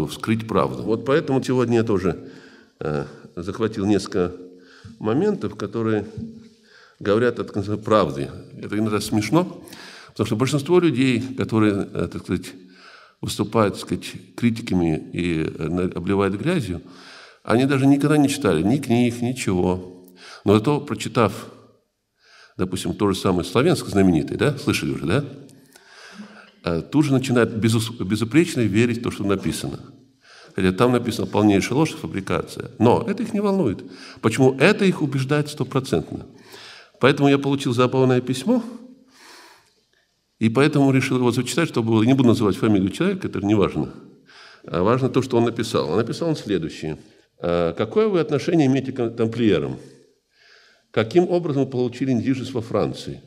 чтобы вскрыть правду. Вот поэтому сегодня я тоже э, захватил несколько моментов, которые говорят от правды. Это иногда смешно, потому что большинство людей, которые, э, так сказать, выступают, так сказать, критиками и э, обливают грязью, они даже никогда не читали ни книг, ничего. Но зато, прочитав, допустим, то же самое Славянск знаменитый, да, слышали уже, да, Э, тут же начинает безупречно верить в то, что написано. Хотя там написано полнейшая ложь, фабрикация. Но это их не волнует. Почему? Это их убеждает стопроцентно. Поэтому я получил забавное письмо, и поэтому решил его зачитать, чтобы... Не буду называть фамилию человека, это не важно. А важно то, что он написал. Он написал он следующее. «Э, «Какое вы отношение имеете к тамплиерам? Каким образом вы получили недвижимость во Франции?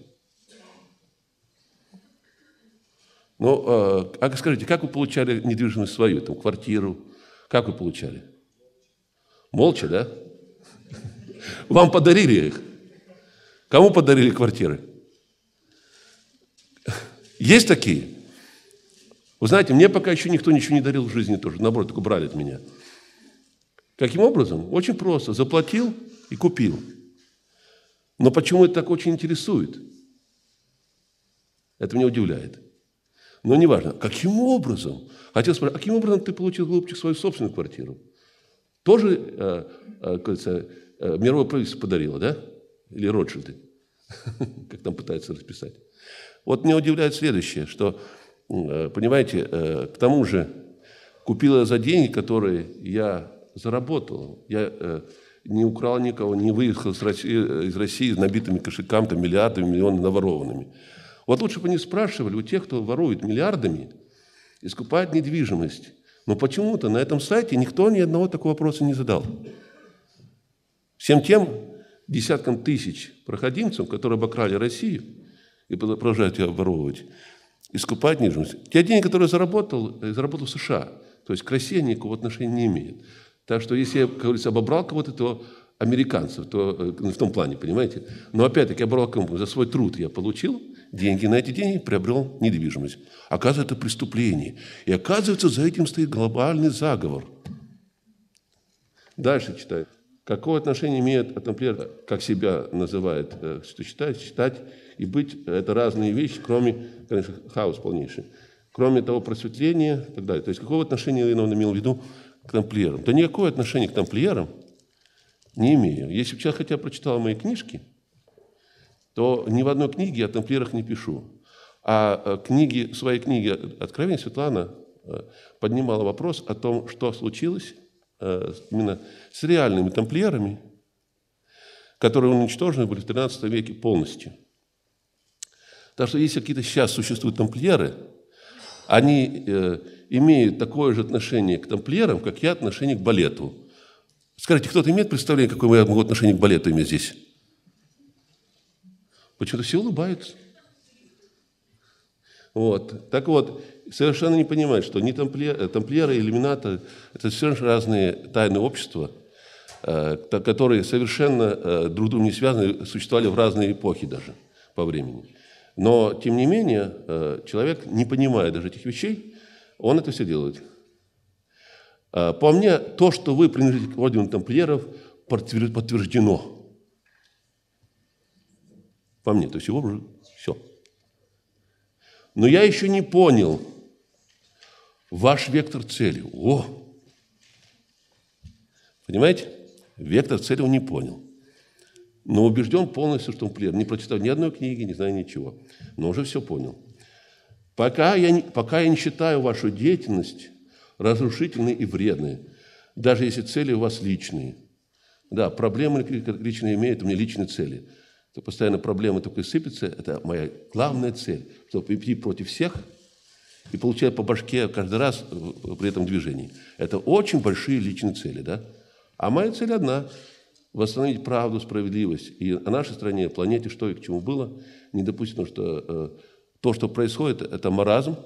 Ну, э, а скажите, как вы получали недвижимость свою, там, квартиру? Как вы получали? Молча, да? Вам подарили их? Кому подарили квартиры? Есть такие? Вы знаете, мне пока еще никто ничего не дарил в жизни тоже. Наоборот, так брали от меня. Каким образом? Очень просто. Заплатил и купил. Но почему это так очень интересует? Это меня удивляет. Но неважно, каким образом? Хотел спросить, а каким образом ты получил, голубчик, свою собственную квартиру? Тоже, э, э, кажется, э, мировое правительство подарило, да? Или Ротшильды, как там пытаются расписать. Вот меня удивляет следующее, что, э, понимаете, э, к тому же купила за деньги, которые я заработал. Я э, не украл никого, не выехал из России, из России с набитыми кошельками, там, миллиардами, миллионами наворованными. Вот лучше бы они спрашивали у тех, кто ворует миллиардами, и скупает недвижимость. Но почему-то на этом сайте никто ни одного такого вопроса не задал. Всем тем десяткам тысяч проходимцев, которые обокрали Россию и продолжают ее обворовывать, искупать недвижимость. Те деньги, которые заработал, э, заработал в США. То есть к России никакого отношения не имеет. Так что если я, как говорится, обобрал кого-то, то американцев, то э, в том плане, понимаете? Но опять-таки обобрал кого-то за свой труд я получил – деньги. На эти деньги приобрел недвижимость. Оказывается, это преступление. И оказывается, за этим стоит глобальный заговор. Дальше читаю. Какое отношение имеет, например, как себя называет, э, что считать, считать и быть – это разные вещи, кроме, конечно, хаос полнейший. Кроме того, просветления и так далее. То есть какого отношения Ленон имел в виду к тамплиерам? Да никакое отношение к тамплиерам не имею. Если бы человек хотя прочитал мои книжки – то ни в одной книге о тамплиерах не пишу. А э, книги, своей книге «Откровение» Светлана э, поднимала вопрос о том, что случилось э, именно с реальными тамплиерами, которые уничтожены были в XIII веке полностью. Так что если какие-то сейчас существуют тамплиеры, они э, имеют такое же отношение к тамплиерам, как я отношение к балету. Скажите, кто-то имеет представление, какое я могу отношение к балету иметь здесь? Почему-то все улыбаются. Вот. Так вот, совершенно не понимают, что не тамплиеры, э, тамплиеры иллюминаты – это совершенно разные тайные общества, э, которые совершенно э, друг с другом не связаны, существовали в разные эпохи даже по времени. Но, тем не менее, человек, не понимая даже этих вещей, он это все делает. По мне, то, что вы принадлежите к ордену тамплиеров, подтверждено – по мне, то есть его уже все. Но я еще не понял ваш вектор цели. О! Понимаете? Вектор цели он не понял. Но убежден полностью, что он плен. Не прочитал ни одной книги, не знаю ничего. Но уже все понял. Пока я, не, пока я не считаю вашу деятельность разрушительной и вредной, даже если цели у вас личные. Да, проблемы личные имеют, у меня личные цели – то постоянно проблемы только сыпятся. Это моя главная цель, чтобы идти против всех и получать по башке каждый раз э, при этом движении. Это очень большие личные цели, да? А моя цель одна – восстановить правду, справедливость. И о нашей стране, планете, что и к чему было, не допустим, что э, то, что происходит, это маразм.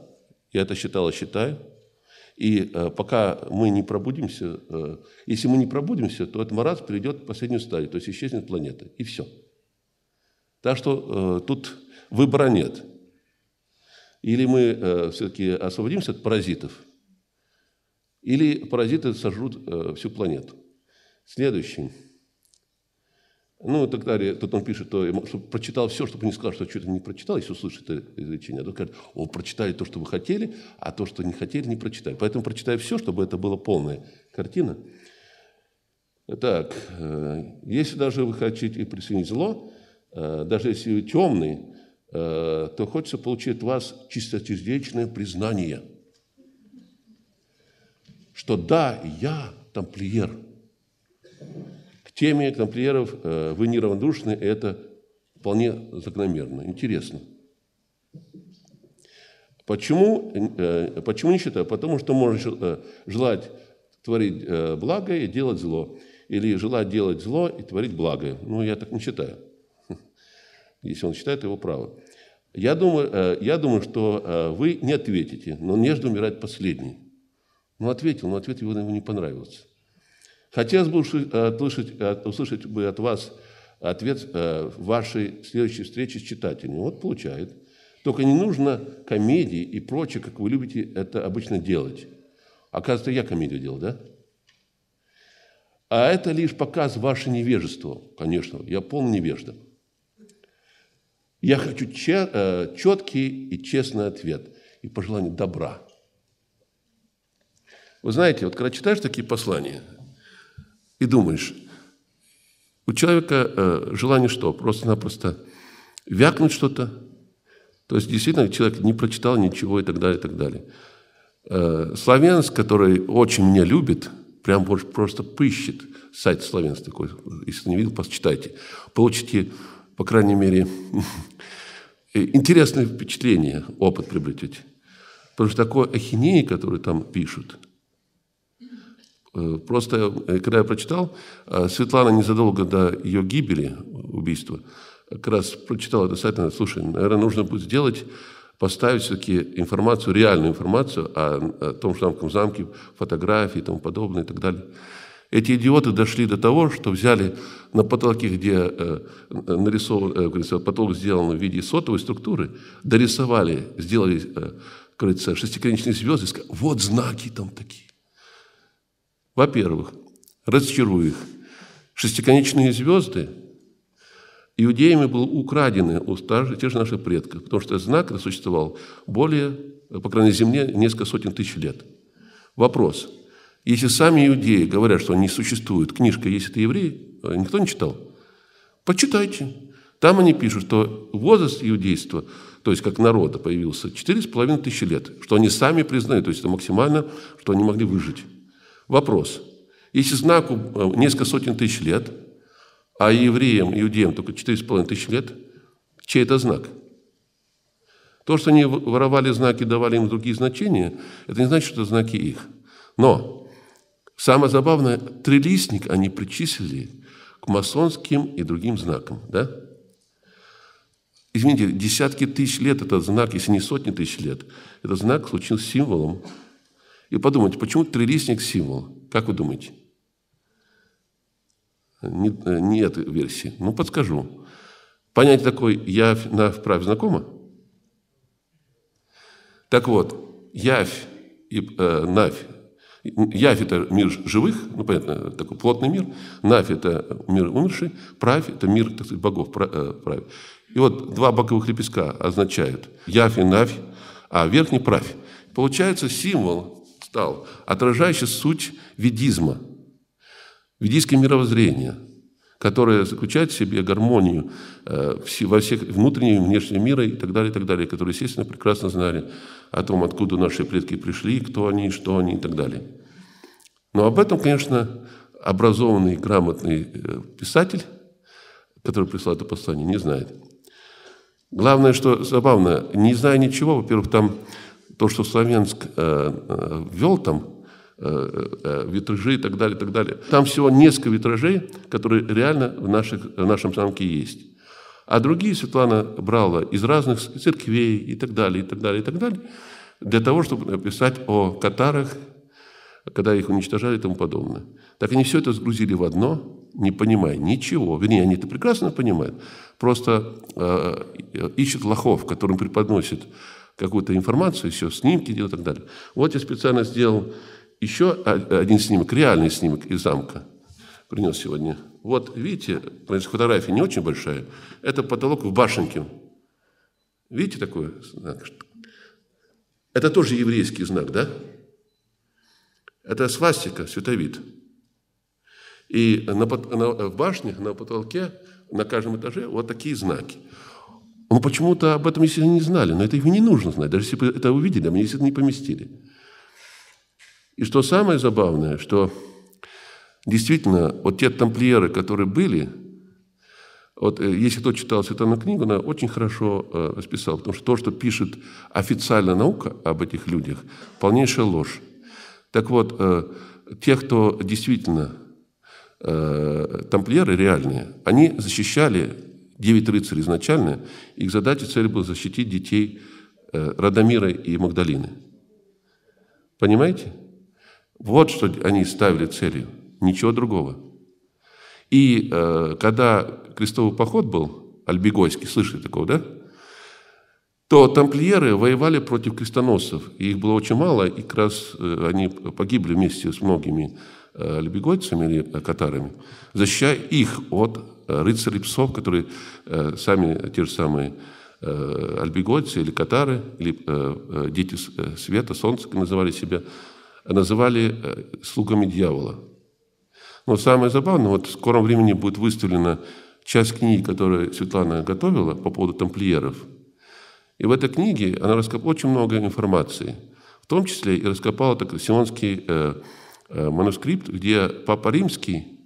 Я это считал и считаю. И э, пока мы не пробудимся, э, если мы не пробудимся, то этот маразм перейдет в последнюю стадию, то есть исчезнет планета, и все – так что э, тут выбора нет. Или мы э, все-таки освободимся от паразитов, или паразиты сожрут э, всю планету. Следующий. Ну, и так далее. Тут он пишет, что прочитал все, чтобы не сказал, что что-то не прочитал, если услышит это изречение. А то говорит, о, прочитали то, что вы хотели, а то, что не хотели, не прочитали. Поэтому прочитай все, чтобы это была полная картина. Так, э, если даже вы хотите присоединить зло, Э, даже если вы темный, э, то хочется получить от вас чистосердечное признание, что да, я тамплиер. К теме тамплиеров э, вы неравнодушны, это вполне закономерно, интересно. Почему, почему не нищета? Потому что можно желать творить благое и делать зло. Или желать делать зло и творить благое. Ну, я так не считаю если он считает его правым. Я думаю, э, я думаю, что э, вы не ответите, но не жду последний. Ну, ответил, но ответ его ему не понравился. Хотелось бы услышать, э, услышать бы от вас ответ вашей следующей встречи с читателями. Вот получает. Только не нужно комедии и прочее, как вы любите это обычно делать. Оказывается, я комедию делал, да? А это лишь показ ваше невежество. Конечно, я полный невежда. Я хочу э, четкий и честный ответ и пожелание добра. Вы знаете, вот когда читаешь такие послания и думаешь, у человека э, желание что? Просто-напросто вякнуть что-то. То есть действительно человек не прочитал ничего и так далее, и так далее. Э, Словенец, который очень меня любит, прям просто пыщет, сайт славянец такой, если не видел, почитайте. Получите по крайней мере, интересное впечатление, опыт приобретете. Потому что такое ахинеи, которые там пишут, э, просто, э, когда я прочитал, э, Светлана незадолго до ее гибели, убийства, как раз прочитал, это сайт, она, слушай, наверное, нужно будет сделать, поставить все-таки информацию, реальную информацию о, о том, что там в замке, фотографии и тому подобное и так далее. Эти идиоты дошли до того, что взяли на потолке, где э, нарисован, э, потолок сделан в виде сотовой структуры, дорисовали, сделали э, кажется, шестиконечные звезды, сказали, вот знаки там такие. Во-первых, разочарую их, шестиконечные звезды иудеями были украдены у старших, тех же наших предков, потому что знак существовал более, по крайней мере, земле, несколько сотен тысяч лет. Вопрос – если сами иудеи говорят, что они существуют, книжка «Есть это евреи», э, никто не читал? Почитайте. Там они пишут, что возраст иудейства, то есть как народа появился, четыре с половиной тысячи лет, что они сами признают, то есть это максимально, что они могли выжить. Вопрос. Если знаку э, несколько сотен тысяч лет, а евреям, иудеям только четыре с половиной тысячи лет, чей это знак? То, что они воровали знаки, давали им другие значения, это не значит, что это знаки их. Но Самое забавное, трилистник они причислили к масонским и другим знакам, да? Извините, десятки тысяч лет этот знак, если не сотни тысяч лет, этот знак случился символом. И подумайте, почему трилистник символ? Как вы думаете? Нет не версии. Ну, подскажу. Понятие такое «я на вправе» знакомо? Так вот, явь и э, навь Явь – это мир живых, ну, понятно, такой плотный мир. Навь – это мир умерший. Правь – это мир так сказать, богов, э, правь. И вот два боковых лепестка означают явь и навь, а верхний правь. Получается, символ стал отражающий суть ведизма, ведийское мировоззрение, которое заключает в себе гармонию э, во всех внутреннего и внешнего мира и так далее, и так далее, которые, естественно, прекрасно знали о том, откуда наши предки пришли, кто они, что они и так далее. Но об этом, конечно, образованный, грамотный э, писатель, который прислал это послание, не знает. Главное, что забавно, не зная ничего, во-первых, там то, что Славянск э, э, ввел там, э, э, э, витражи и так далее, и так далее. Там всего несколько витражей, которые реально в, наших, в нашем замке есть. А другие Светлана брала из разных церквей и так далее, и так далее, и так далее, для того, чтобы написать о катарах, когда их уничтожали и тому подобное. Так они все это сгрузили в одно, не понимая ничего. Вернее, они это прекрасно понимают, просто э, ищут лохов, которым преподносят какую-то информацию, все, снимки делают и так далее. Вот я специально сделал еще один снимок, реальный снимок из замка – принес сегодня. Вот, видите, фотография не очень большая. Это потолок в башенке. Видите такой знак? Это тоже еврейский знак, да? Это свастика, световид. И на, на, в башнях, на потолке, на каждом этаже вот такие знаки. Но ну, почему-то об этом, если не знали, но это и не нужно знать. Даже если бы это увидели, а мне если это не поместили. И что самое забавное, что Действительно, вот те тамплиеры, которые были, вот э, если кто читал Святую книгу, она очень хорошо э, расписала, потому что то, что пишет официальная наука об этих людях, полнейшая ложь. Так вот, э, те, кто действительно тамплиеры реальные, они защищали девять рыцарей изначально, их задача, цель была защитить детей Радомира и Магдалины. Понимаете? Вот что они ставили целью ничего другого. И э, когда крестовый поход был, Альбегойский, слышали такого, да? то тамплиеры воевали против крестоносцев, и их было очень мало, и как раз э, они погибли вместе с многими э, альбегойцами или э, катарами, защищая их от э, рыцарей псов, которые э, сами те же самые э, альбегойцы или катары, или дети света, солнца как называли себя, называли слугами дьявола. Но самое забавное, вот в скором времени будет выставлена часть книги, которую Светлана готовила по поводу тамплиеров. И в этой книге она раскопала очень много информации. В том числе и раскопала так, сионский э, э, манускрипт, где Папа Римский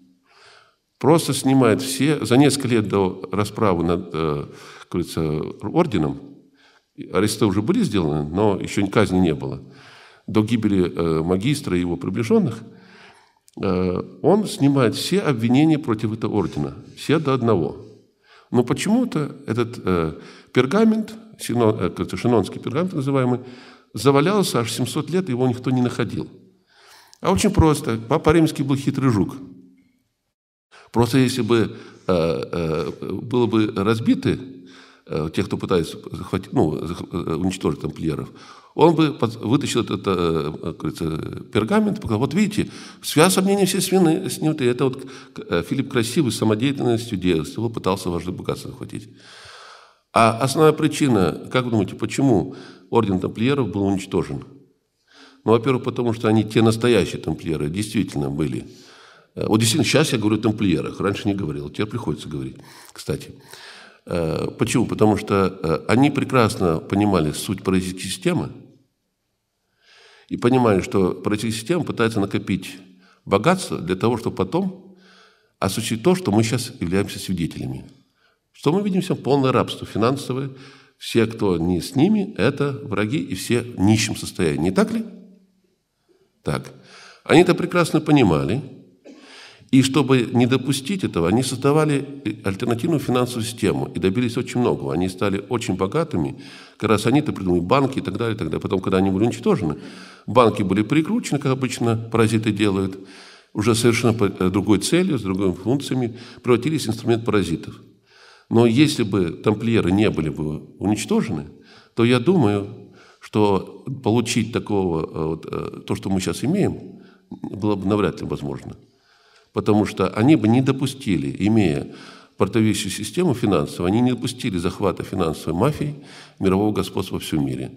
просто снимает все, за несколько лет до расправы над, э, кажется, орденом, аресты уже были сделаны, но еще казни не было, до гибели э, магистра и его приближенных – Э, он снимает все обвинения против этого ордена, все до одного. Но почему-то этот э, пергамент, синон, э, шинонский пергамент называемый, завалялся аж 700 лет, его никто не находил. А очень просто. Папа Римский был хитрый жук. Просто если бы э, было бы разбиты э, те, кто пытается захватить, ну, уничтожить тамплиеров, он бы вытащил этот, этот пергамент показал, вот видите, связь сомнения все свины, сняты. Это вот э, Филипп Красивый самодеятельностью действовал, пытался ваше богатство захватить. А основная причина, как вы думаете, почему орден тамплиеров был уничтожен? Ну, во-первых, потому что они те настоящие тамплиеры, действительно были. Э, вот действительно, сейчас я говорю о тамплиерах, раньше не говорил, теперь приходится говорить, кстати. Э, почему? Потому что они прекрасно понимали суть паразитической системы, и понимание, что политическая система пытается накопить богатство для того, чтобы потом осуществить то, что мы сейчас являемся свидетелями. Что мы видим все? Полное рабство финансовое. Все, кто не с ними, это враги, и все в нищем состоянии. Не так ли? Так. Они это прекрасно понимали – и чтобы не допустить этого, они создавали э, альтернативную финансовую систему и добились очень многого. Они стали очень богатыми. Как раз они-то придумали банки и так далее, и так далее. Потом, когда они были уничтожены, банки были прикручены, как обычно паразиты делают, уже совершенно э, другой целью, с другими функциями, превратились в инструмент паразитов. Но если бы тамплиеры не были бы уничтожены, то я думаю, что получить такого, э, вот, то, что мы сейчас имеем, было бы навряд ли возможно потому что они бы не допустили, имея портовещую систему финансовую, они не допустили захвата финансовой мафии мирового господства во всем мире.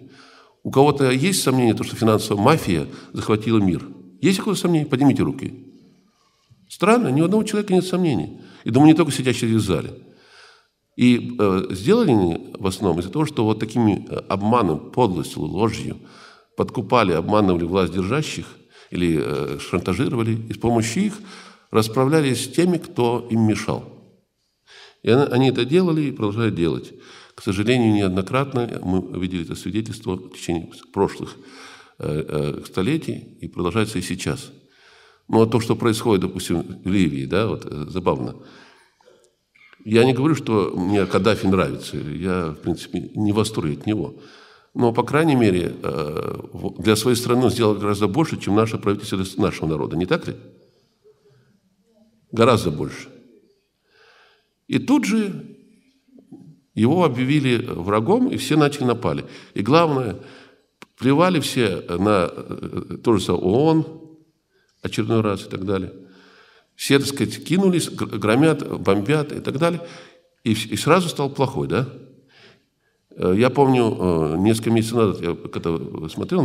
У кого-то есть сомнение, что финансовая мафия захватила мир? Есть какое-то сомнение? Поднимите руки. Странно, ни у одного человека нет сомнений. И думаю, не только сидящие здесь в зале. И э, сделали они в основном из-за того, что вот такими э, обманом, подлостью, ложью подкупали, обманывали власть держащих или э, шантажировали, и с помощью их расправлялись с теми, кто им мешал. И они это делали и продолжают делать. К сожалению, неоднократно мы видели это свидетельство в течение прошлых э, э, столетий и продолжается и сейчас. Ну, а то, что происходит, допустим, в Ливии, да, вот э, забавно. Я не говорю, что мне Каддафи нравится, я, в принципе, не в от него. Но, по крайней мере, для своей страны он сделал гораздо больше, чем наше правительство нашего народа, не так ли? Гораздо больше. И тут же его объявили врагом, и все начали напали. И главное, плевали все на э, то же самое ООН, очередной раз и так далее. Все, так сказать, кинулись, громят, бомбят и так далее. И, и сразу стал плохой, да? Э, я помню, э, несколько месяцев назад я когда смотрел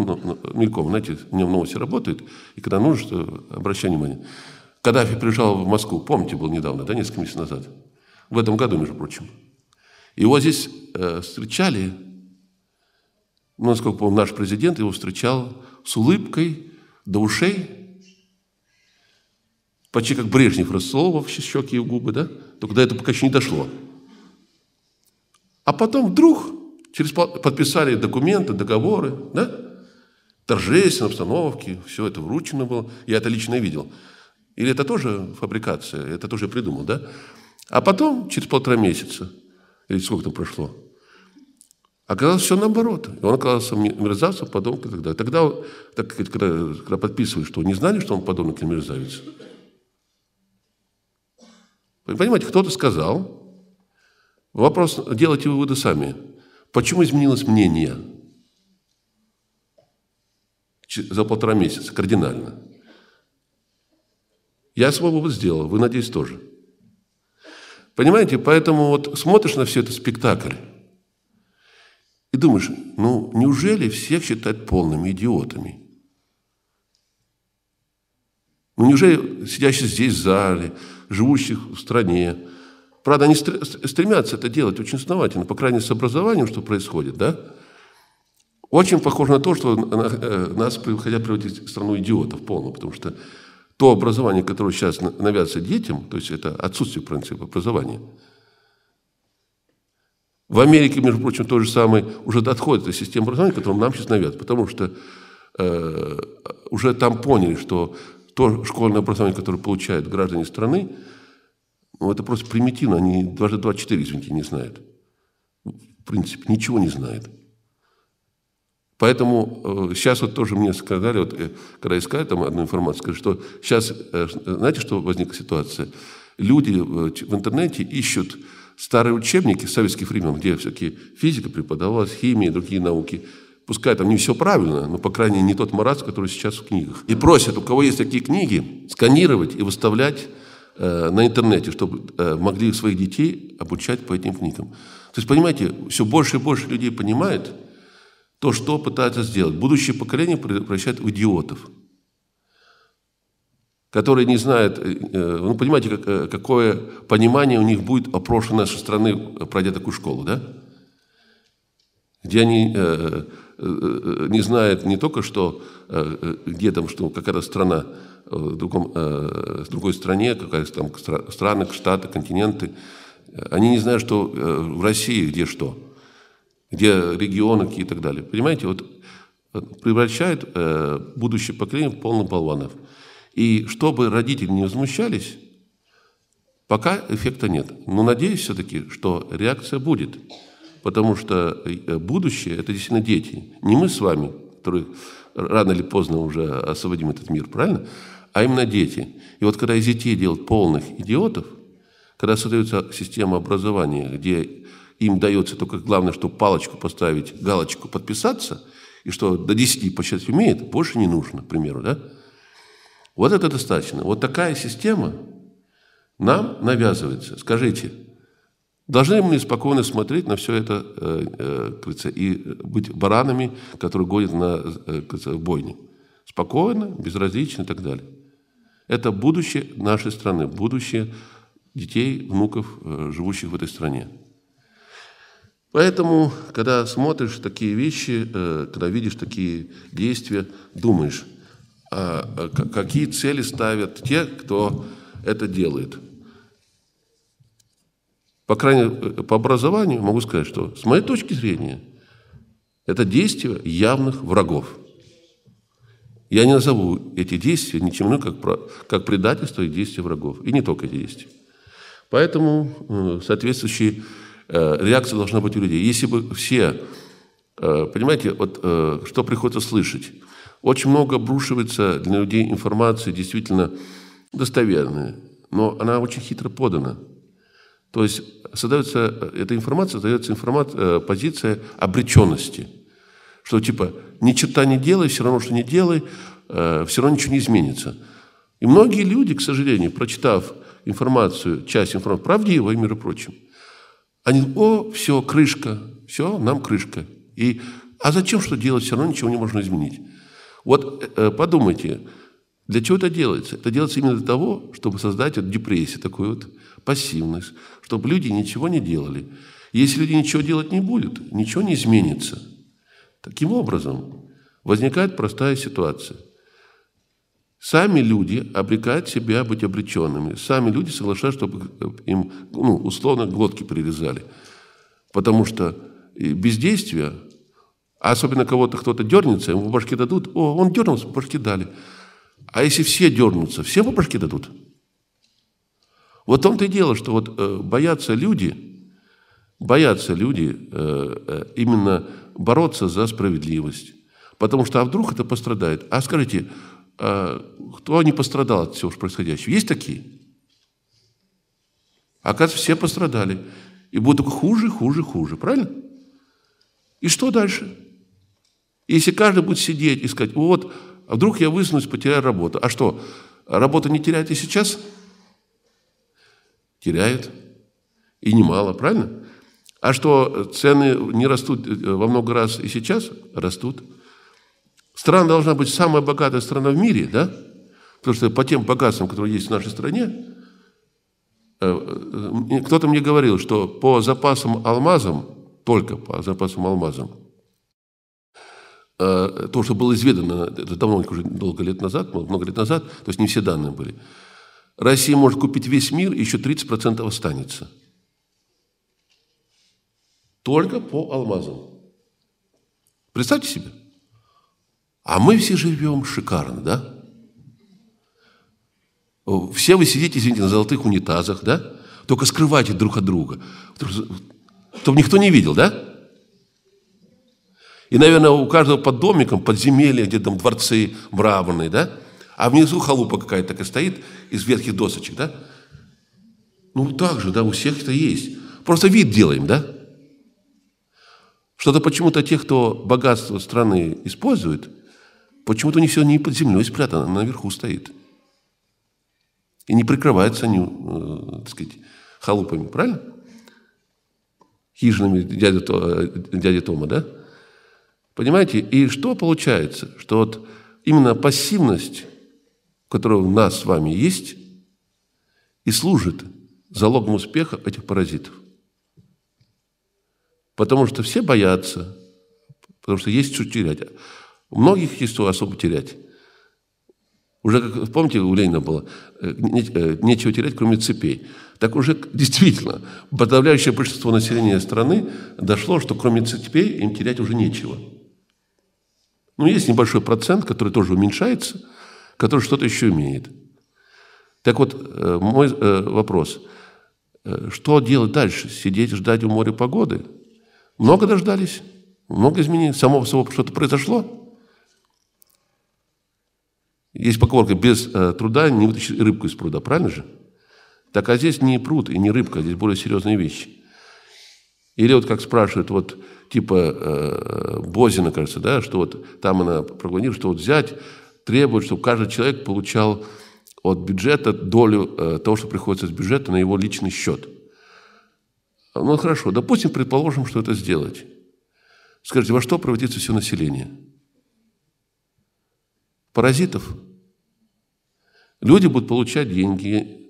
мельком, знаете, мне в новости работает, и когда нужно, обращай внимание – Каддафи приезжал в Москву, помните, был недавно, да, несколько месяцев назад. В этом году, между прочим. Его здесь э, встречали, ну, насколько помню, наш президент его встречал с улыбкой до ушей, почти как Брежнев рассоловал щеки и губы, да? Только до этого пока еще не дошло. А потом вдруг через, подписали документы, договоры, да? торжественной обстановке, все это вручено было, я это лично видел – или это тоже фабрикация, это тоже придумал, да? А потом, через полтора месяца, или сколько там прошло, оказалось все наоборот. И он оказался мерзавцем, подонком и так далее. Тогда, так, когда, когда подписывали, что не знали, что он подонок или мерзавец. понимаете, кто-то сказал, вопрос, делайте выводы сами. Почему изменилось мнение за полтора месяца кардинально? Я свой вывод сделал, вы, надеюсь, тоже. Понимаете, поэтому вот смотришь на все это спектакль и думаешь, ну неужели всех считать полными идиотами? Ну неужели сидящих здесь в зале, живущих в стране, правда, они стремятся это делать очень основательно, по крайней мере, с образованием, что происходит, да? Очень похоже на то, что э, нас хотят превратить в страну идиотов полную, потому что то образование, которое сейчас навязывается детям, то есть это отсутствие принципа образования, в Америке, между прочим, то же самое уже отходит от системы образования, которую нам сейчас навязывают, потому что э, уже там поняли, что то школьное образование, которое получают граждане страны, ну, это просто примитивно, они даже два четыре, извините, не знают. В принципе, ничего не знают. Поэтому сейчас э, вот тоже мне сказали, вот, э, когда искали там одну информацию, сказали, что сейчас, э, знаете, что возникла ситуация? Люди в интернете ищут старые учебники советских времен, где всякие физика преподавалась, химия и другие науки. Пускай там не все правильно, но, по крайней мере, не тот маразм, который сейчас в книгах. И просят, у кого есть такие книги, сканировать и выставлять на интернете, чтобы могли своих детей обучать по этим книгам. То есть, понимаете, все больше и больше людей понимает – то, что пытаются сделать. Будущее поколение превращает в идиотов, которые не знают, э, э, ну, понимаете, как, э, какое понимание у них будет о прошлой нашей страны, пройдя такую школу, да? Где они э, э, не знают не только, что, э, где там, что какая-то страна в другом, э, в другой стране, какая там страны, штаты, континенты, они не знают, что в России где что – где регионы и так далее. Понимаете, вот превращает э, будущее поколение в полных болванов. И чтобы родители не возмущались, пока эффекта нет. Но надеюсь все-таки, что реакция будет. Потому что э, будущее – это действительно дети. Не мы с вами, которые рано или поздно уже освободим этот мир, правильно? А именно дети. И вот когда из детей делают полных идиотов, когда создается система образования, где им дается только главное, что палочку поставить, галочку подписаться, и что до 10 посчитать умеет, больше не нужно, к примеру, да? Вот это достаточно. Вот такая система нам навязывается. Скажите, должны мы спокойно смотреть на все это э, э, и быть баранами, которые гонят на э, бойне? Спокойно, безразлично и так далее. Это будущее нашей страны, будущее детей, внуков, э, живущих в этой стране. Поэтому, когда смотришь такие вещи, э, когда видишь такие действия, думаешь, а, а какие цели ставят те, кто это делает. По крайней э, по образованию могу сказать, что с моей точки зрения это действия явных врагов. Я не назову эти действия ничем иным, как, как предательство и действия врагов. И не только эти действия. Поэтому э, соответствующие Э, реакция должна быть у людей. Если бы все, э, понимаете, вот э, что приходится слышать. Очень много обрушивается для людей информации действительно достоверной, но она очень хитро подана. То есть создается эта информация, создается информация, позиция обреченности, что типа ни черта не делай, все равно что не делай, э, все равно ничего не изменится. И многие люди, к сожалению, прочитав информацию, часть информации, правдивую, и, между прочим, они о, все, крышка, все, нам крышка. И, а зачем что делать, все равно ничего не можно изменить. Вот э, э, подумайте, для чего это делается? Это делается именно для того, чтобы создать вот депрессию, такую вот пассивность, чтобы люди ничего не делали. Если люди ничего делать не будут, ничего не изменится. Таким образом, возникает простая ситуация – Сами люди обрекают себя быть обреченными. Сами люди соглашаются, чтобы э, им, ну, условно, глотки прирезали. Потому что э, бездействие, а особенно кого-то кто-то дернется, ему по башке дадут, о, он дернулся, по башке дали. А если все дернутся, все по башке дадут? Вот в том-то и дело, что вот э, боятся люди, боятся люди э, э именно бороться за справедливость. Потому что, а вдруг это пострадает? А скажите, Э, кто не пострадал от всего происходящего? Есть такие? Оказывается, все пострадали. И будет только хуже, хуже, хуже. Правильно? И что дальше? Если каждый будет сидеть и сказать, вот, а вдруг я высунусь, потеряю работу. А что, работу не теряет и сейчас? Теряет. И немало, правильно? А что, цены не растут э, во много раз и сейчас? Растут. Страна должна быть самая богатая страна в мире, да? Потому что по тем богатствам, которые есть в нашей стране, э, э, кто-то мне говорил, что по запасам алмазам, только по запасам алмазам, э, то, что было изведано, это давно, уже долго лет назад, ну, много лет назад, то есть не все данные были, Россия может купить весь мир, еще 30% останется. Только по алмазам. Представьте себе. А мы все живем шикарно, да? Все вы сидите, извините, на золотых унитазах, да? Только скрывайте друг от друга, чтобы никто не видел, да? И, наверное, у каждого под домиком подземелье, где там дворцы мраморные, да? А внизу халупа какая-то такая стоит из ветхих досочек, да? Ну, так же, да, у всех это есть. Просто вид делаем, да? Что-то почему-то те, кто богатство страны использует – Почему-то у них все не под землей спрятано, она наверху стоит. И не прикрываются они, э, так сказать, халупами, правильно? Хижинами дяди, э, дяди Тома, да? Понимаете? И что получается? Что вот именно пассивность, которая у нас с вами есть, и служит залогом успеха этих паразитов. Потому что все боятся, потому что есть что терять. Многих есть особо терять. Уже, как помните, у Ленина было, э, не, э, нечего терять, кроме цепей. Так уже действительно подавляющее большинство населения страны дошло, что кроме цепей им терять уже нечего. Ну, есть небольшой процент, который тоже уменьшается, который что-то еще имеет. Так вот, э, мой вопрос. Что делать дальше? Сидеть, ждать у моря погоды? Много дождались? Много изменений? Само собой что-то произошло? Есть поговорка, без э, труда не вытащит рыбку из пруда, правильно же? Так а здесь не пруд и не рыбка, а здесь более серьезные вещи. Или вот как спрашивают, вот типа э, Бозина, кажется, да, что вот там она проглонила, что вот взять, требует, чтобы каждый человек получал от бюджета долю э, того, что приходится с бюджета на его личный счет. Ну хорошо, допустим, предположим, что это сделать. Скажите, во что превратится все население? паразитов. Люди будут получать деньги,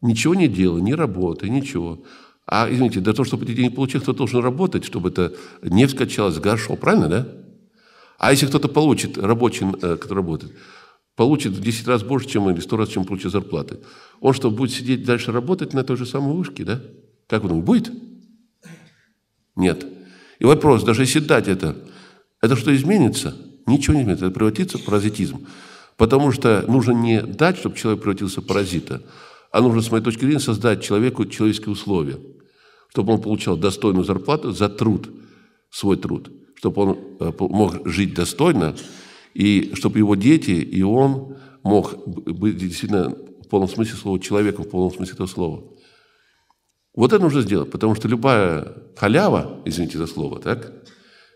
ничего не делая, не работы ничего. А, извините, для того, чтобы эти деньги получить, кто должен работать, чтобы это не вскачалось в горшок, правильно, да? А если кто-то получит, рабочий, э, который работает, получит в 10 раз больше, чем или 100 раз, чем получит зарплаты, он что, будет сидеть дальше работать на той же самой вышке, да? Как он будет? Нет. И вопрос, даже если дать это, это что изменится – Ничего не изменится. Это превратится в паразитизм. Потому что нужно не дать, чтобы человек превратился в паразита, а нужно, с моей точки зрения, создать человеку человеческие условия, чтобы он получал достойную зарплату за труд, свой труд, чтобы он э, мог жить достойно, и чтобы его дети и он мог быть действительно в полном смысле слова человеком, в полном смысле этого слова. Вот это нужно сделать, потому что любая халява, извините за слово, так,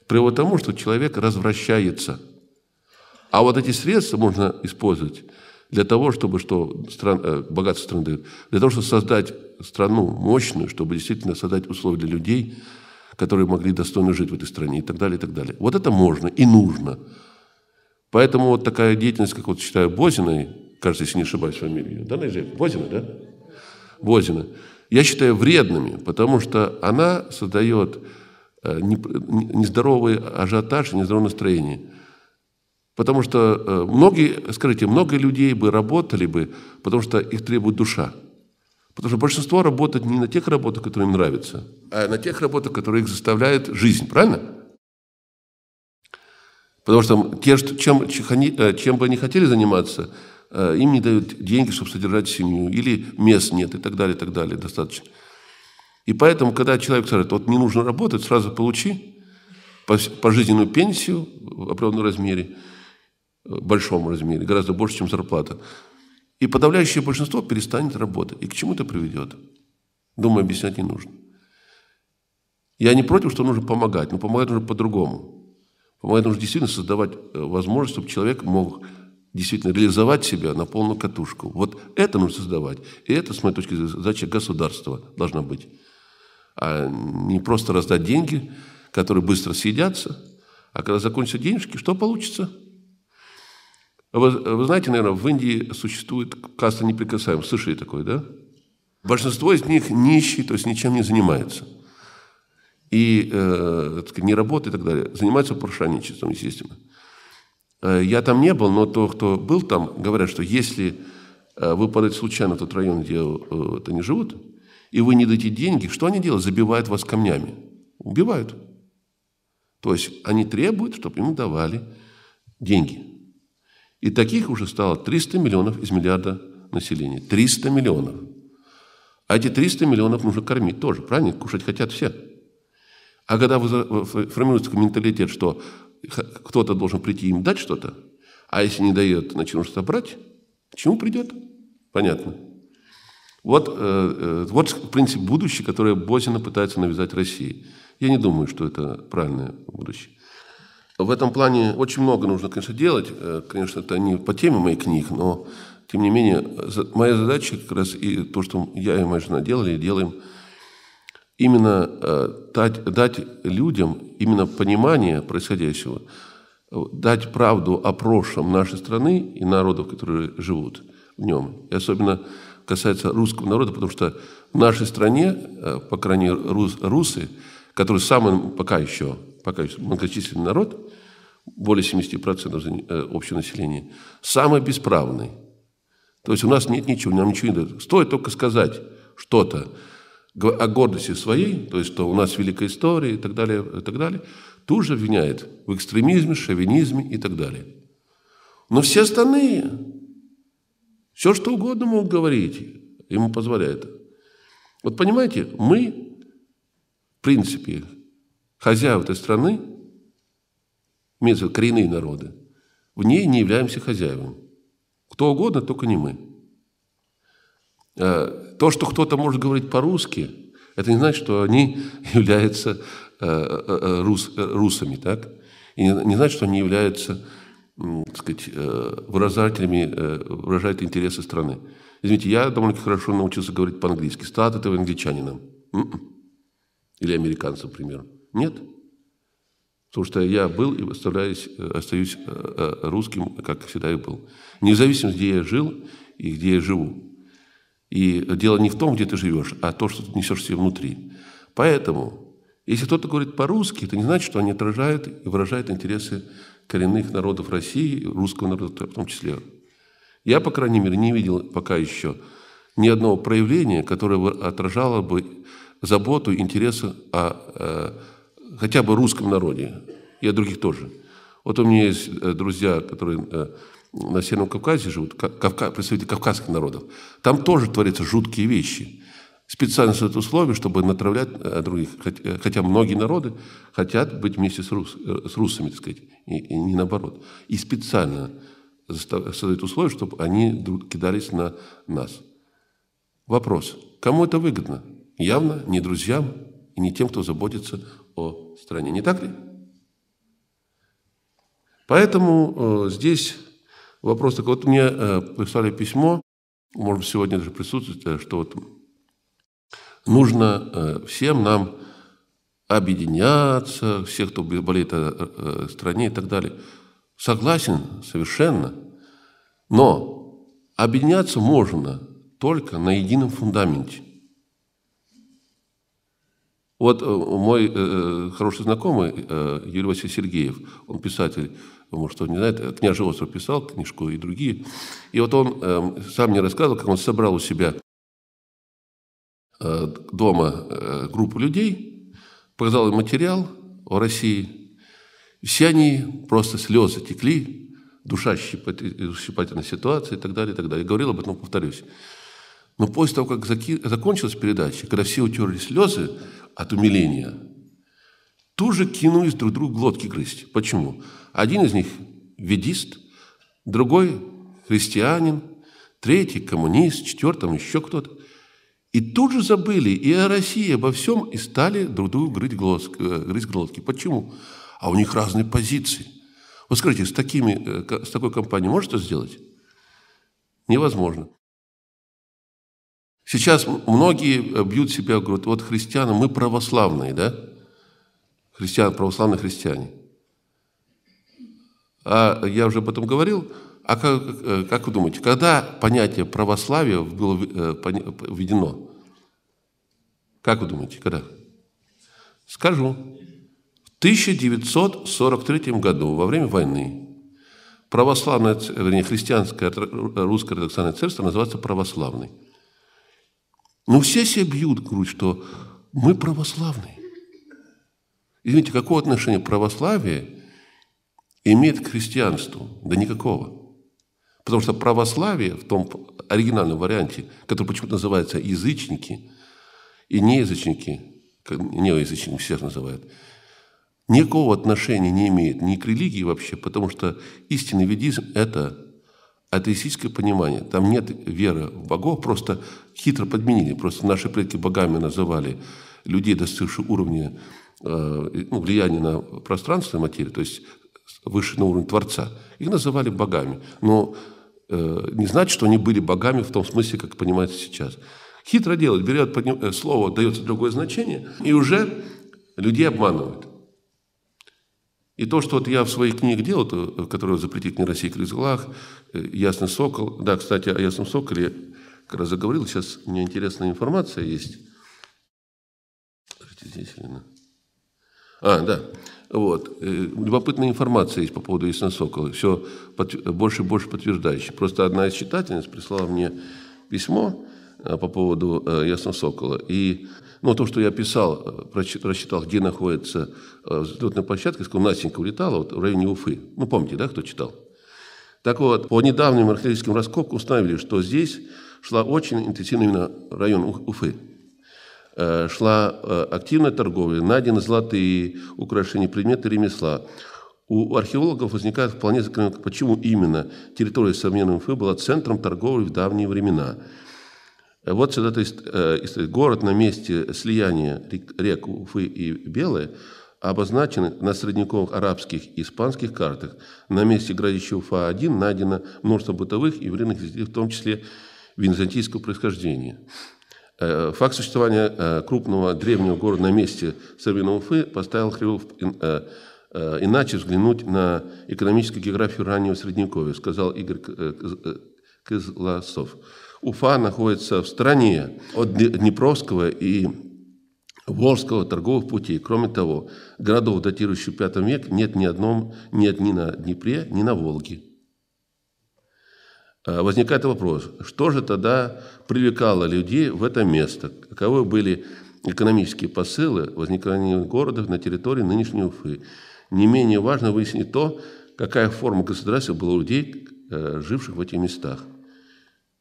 приводит к тому, что человек развращается. А вот эти средства можно использовать для того, чтобы что стран, э, богатство страны дает, для того, чтобы создать страну мощную, чтобы действительно создать условия для людей, которые могли достойно жить в этой стране и так далее, и так далее. Вот это можно и нужно. Поэтому вот такая деятельность, как вот считаю Бозиной, кажется, если не ошибаюсь фамилию, да, Найзель? Бозина, да? Бозина. Я считаю вредными, потому что она создает Э, нездоровый ажиотаж, нездоровое настроение. Потому что э, многие, скажите, много людей бы работали бы, потому что их требует душа. Потому что большинство работает не на тех работах, которые им нравятся, а на тех работах, которые их заставляют жизнь, правильно? Потому что те, чем, э, чем бы они хотели заниматься, им не дают деньги, чтобы содержать семью, или мест нет и так далее, и так далее, достаточно. И поэтому, когда человек скажет, вот не нужно работать, сразу получи пожизненную пенсию в определенном размере, большом размере, гораздо больше, чем зарплата. И подавляющее большинство перестанет работать. И к чему это приведет? Думаю, объяснять не нужно. Я не против, что нужно помогать, но помогать нужно по-другому. Помогать нужно действительно создавать э, возможность, чтобы человек мог действительно реализовать себя на полную катушку. Вот это нужно создавать. И это, с моей точки зрения, задача государства должна быть а не просто раздать деньги, которые быстро съедятся, а когда закончатся денежки, что получится? Вы, вы знаете, наверное, в Индии существует каста неприкасаемых. Слышали такое, да? Большинство из них нищие, то есть ничем не занимаются. И э, не работают и так далее. Занимаются прошаничеством, естественно. Э, я там не был, но то, кто был там, говорят, что если э, вы падаете случайно тот район, где это не живут, и вы не дадите деньги, что они делают? Забивают вас камнями. Убивают. То есть они требуют, чтобы им давали деньги. И таких уже стало 300 миллионов из миллиарда населения. 300 миллионов. А эти 300 миллионов нужно кормить тоже, правильно? Кушать хотят все. А когда формируется такой менталитет, что кто-то должен прийти им дать что-то, а если не дает, значит, нужно собрать, к чему придет? Понятно. Вот, э, э, вот принцип будущего, который Бозина пытается навязать России. Я не думаю, что это правильное будущее. В этом плане очень много нужно, конечно, делать. Э, конечно, это не по теме моих книг, но, тем не менее, моя задача как раз и то, что я и моя жена делали, и делаем, именно дать, дать людям именно понимание происходящего, дать правду о прошлом нашей страны и народов, которые живут в нем. И особенно касается русского народа, потому что в нашей стране, э, по крайней мере, рус, русы, которые самый пока еще, пока еще многочисленный народ, более 70% э, общего населения, самый бесправный. То есть у нас нет ничего, нам ничего не дают. Стоит только сказать что-то о гордости своей, то есть что у нас великая история и так далее, и так далее, тут же обвиняет в экстремизме, шовинизме и так далее. Но все остальные все, что угодно мог говорить, ему позволяет. Вот понимаете, мы, в принципе, хозяева этой страны, имеются коренные народы, в ней не являемся хозяевами. Кто угодно, только не мы. Э, то, что кто-то может говорить по-русски, это не значит, что они являются э, э, рус, русами, так? И не значит, что они являются так сказать, э, выражателями, э, выражает интересы страны. Извините, я довольно хорошо научился говорить по-английски. Стал от этого англичанином. М-м. Или американцем, например. Нет. Потому что я был и э, остаюсь русским, как всегда и был. Независимо, где я жил и где я живу. И дело не в том, где ты живешь, а то, что ты несешь себе внутри. Поэтому, если кто-то говорит по-русски, это не значит, что они отражают и выражают интересы коренных народов России, русского народа в том числе. Я, по крайней мере, не видел пока еще ни одного проявления, которое бы отражало бы заботу, интересы о э, хотя бы русском народе и о других тоже. Вот у меня есть э, друзья, которые э, на Северном Кавказе живут, представители кавказских народов. Там тоже творятся жуткие вещи специально создают условия, чтобы натравлять э, других. Э, хотя многие народы хотят быть вместе с, рус, э, с русами, так сказать, и, и не наоборот. И специально создают условия, чтобы они кидались на нас. Вопрос. Кому это выгодно? Явно не друзьям и не тем, кто заботится о стране. Не так ли? Поэтому э, здесь вопрос такой. Вот мне э, прислали письмо, может, быть сегодня даже присутствует, что вот Нужно э, всем нам объединяться, всех, кто болеет о э, э, стране и так далее. Согласен совершенно. Но объединяться можно только на едином фундаменте. Вот мой хороший знакомый Юрий Васильевич Сергеев, он писатель, может, он не знает, «Княжий остров» писал книжку и другие. И вот он э, сам мне рассказывал, как он собрал у себя Э, дома э, группу людей, показал им материал о России. Все они просто слезы текли, душа щипательная ситуация и так далее, и так далее. Я говорил об этом, повторюсь. Но после того, как закончилась передача, когда все утерли слезы от умиления, тут же кинулись друг другу глотки грызть. Почему? Один из них ведист, другой христианин, третий коммунист, четвертый еще кто-то. И тут же забыли и о России, обо всем, и стали друг другу грызть, глаз, э, грызть глотки. Почему? А у них разные позиции. Вот скажите, с, такими, э, с такой компанией можно это сделать? Невозможно. Сейчас многие э, бьют себя, говорят, вот христианы, мы православные, да? Христиан, православные христиане. А я уже об этом говорил – а как, э, как вы думаете, когда понятие православия было э, введено? Как вы думаете, когда? Скажу. В 1943 году, во время войны, православная, вернее, христианская русская ортодоксальная церковь называется православной. Но ну, все себе бьют грудь, что мы православные. Извините, какое отношение православие имеет к христианству? Да никакого. Потому что православие в том оригинальном варианте, который почему-то называется язычники и неязычники, неоязычники всех называют, никакого отношения не имеет ни к религии вообще, потому что истинный ведизм – это атеистическое понимание. Там нет веры в богов, просто хитро подменили. Просто наши предки богами называли людей, достигших уровня э, ну, влияние на пространство и материю, то есть выше на уровень Творца. Их называли богами. Но э, не значит, что они были богами в том смысле, как понимается сейчас. Хитро делать. Берет подним... Э, слово, дается другое значение, и уже людей обманывают. И то, что вот я в своих книгах делал, то, э, которое запретит мне Россия Крызглах, э, Ясный Сокол. Да, кстати, о Ясном Соколе я как раз заговорил. Сейчас у меня интересная информация есть. Здесь, А, да. Вот. Э, любопытная информация есть по поводу Ясносокола. Все больше и больше подтверждающее. Просто одна из читательниц прислала мне письмо э, по поводу э, Ясносокола. И ну, то, что я писал, рассчитал, где находится взлетная площадка, сказал, Настенька улетала вот, в районе Уфы. Ну, помните, да, кто читал? Так вот, по недавним археологическим раскопкам установили, что здесь шла очень интенсивно именно район Уфы. Э, шла э, активная торговля, найдены золотые украшения, предметы ремесла. У археологов возникает вполне закономерно, почему именно территория современного Уфы была центром торговли в давние времена. Э, вот сюда, то есть, город на месте слияния рек Уфы и Белой обозначен на средневековых арабских и испанских картах. На месте градища Уфа-1 найдено множество бытовых и временных в том числе византийского происхождения. Э, факт существования э, крупного древнего города на месте современного Уфы поставил Хрилов э, иначе взглянуть на экономическую географию раннего Средневековья, сказал Игорь Кызласов. Уфа находится в стране от Днепровского и Волжского торговых путей. Кроме того, городов, датирующих V век, нет ни, одном, нет ни на Днепре, ни на Волге. Э, возникает вопрос, что же тогда привлекало людей в это место? Каковы были экономические посылы возникновения городов на территории нынешней Уфы? Не менее важно выяснить то, какая форма государства была у людей, э, живших в этих местах.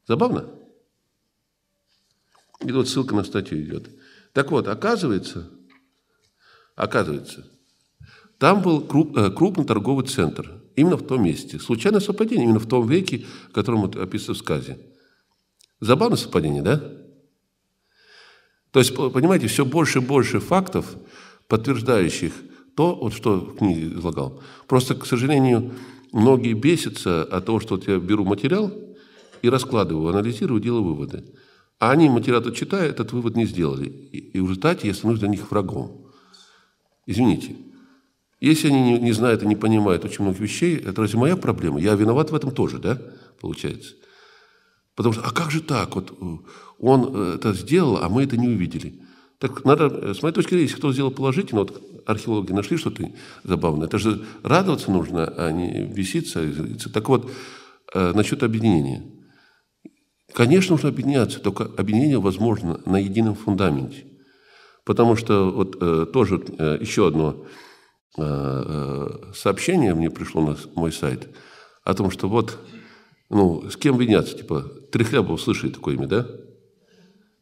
Забавно? И вот ссылка на статью идет. Так вот, оказывается, оказывается, там был круп, э, крупный торговый центр – именно в том месте. Случайное совпадение именно в том веке, о котором это описано в сказе. Забавное совпадение, да? То есть, понимаете, все больше и больше фактов, подтверждающих то, вот что в книге излагал. Просто, к сожалению, многие бесятся от того, что вот я беру материал и раскладываю, анализирую, делаю выводы. А они материал читая, этот вывод не сделали. И в результате я становлюсь для них врагом. Извините. Если они не, не знают и не понимают очень многих вещей, это разве моя проблема? Я виноват в этом тоже, да, получается? Потому что, а как же так? Вот э, он э, это сделал, а мы это не увидели. Так надо, э, с моей точки зрения, если кто сделал положительно, вот археологи нашли что-то забавное, это же радоваться нужно, а не беситься. А так вот, насчет объединения. Конечно, нужно объединяться, только объединение возможно на едином фундаменте. Потому что вот тоже еще одно Э, э, сообщение мне пришло на мой сайт о том, что вот, ну, с кем виняться, типа, Трехлябов слышали такое имя, да?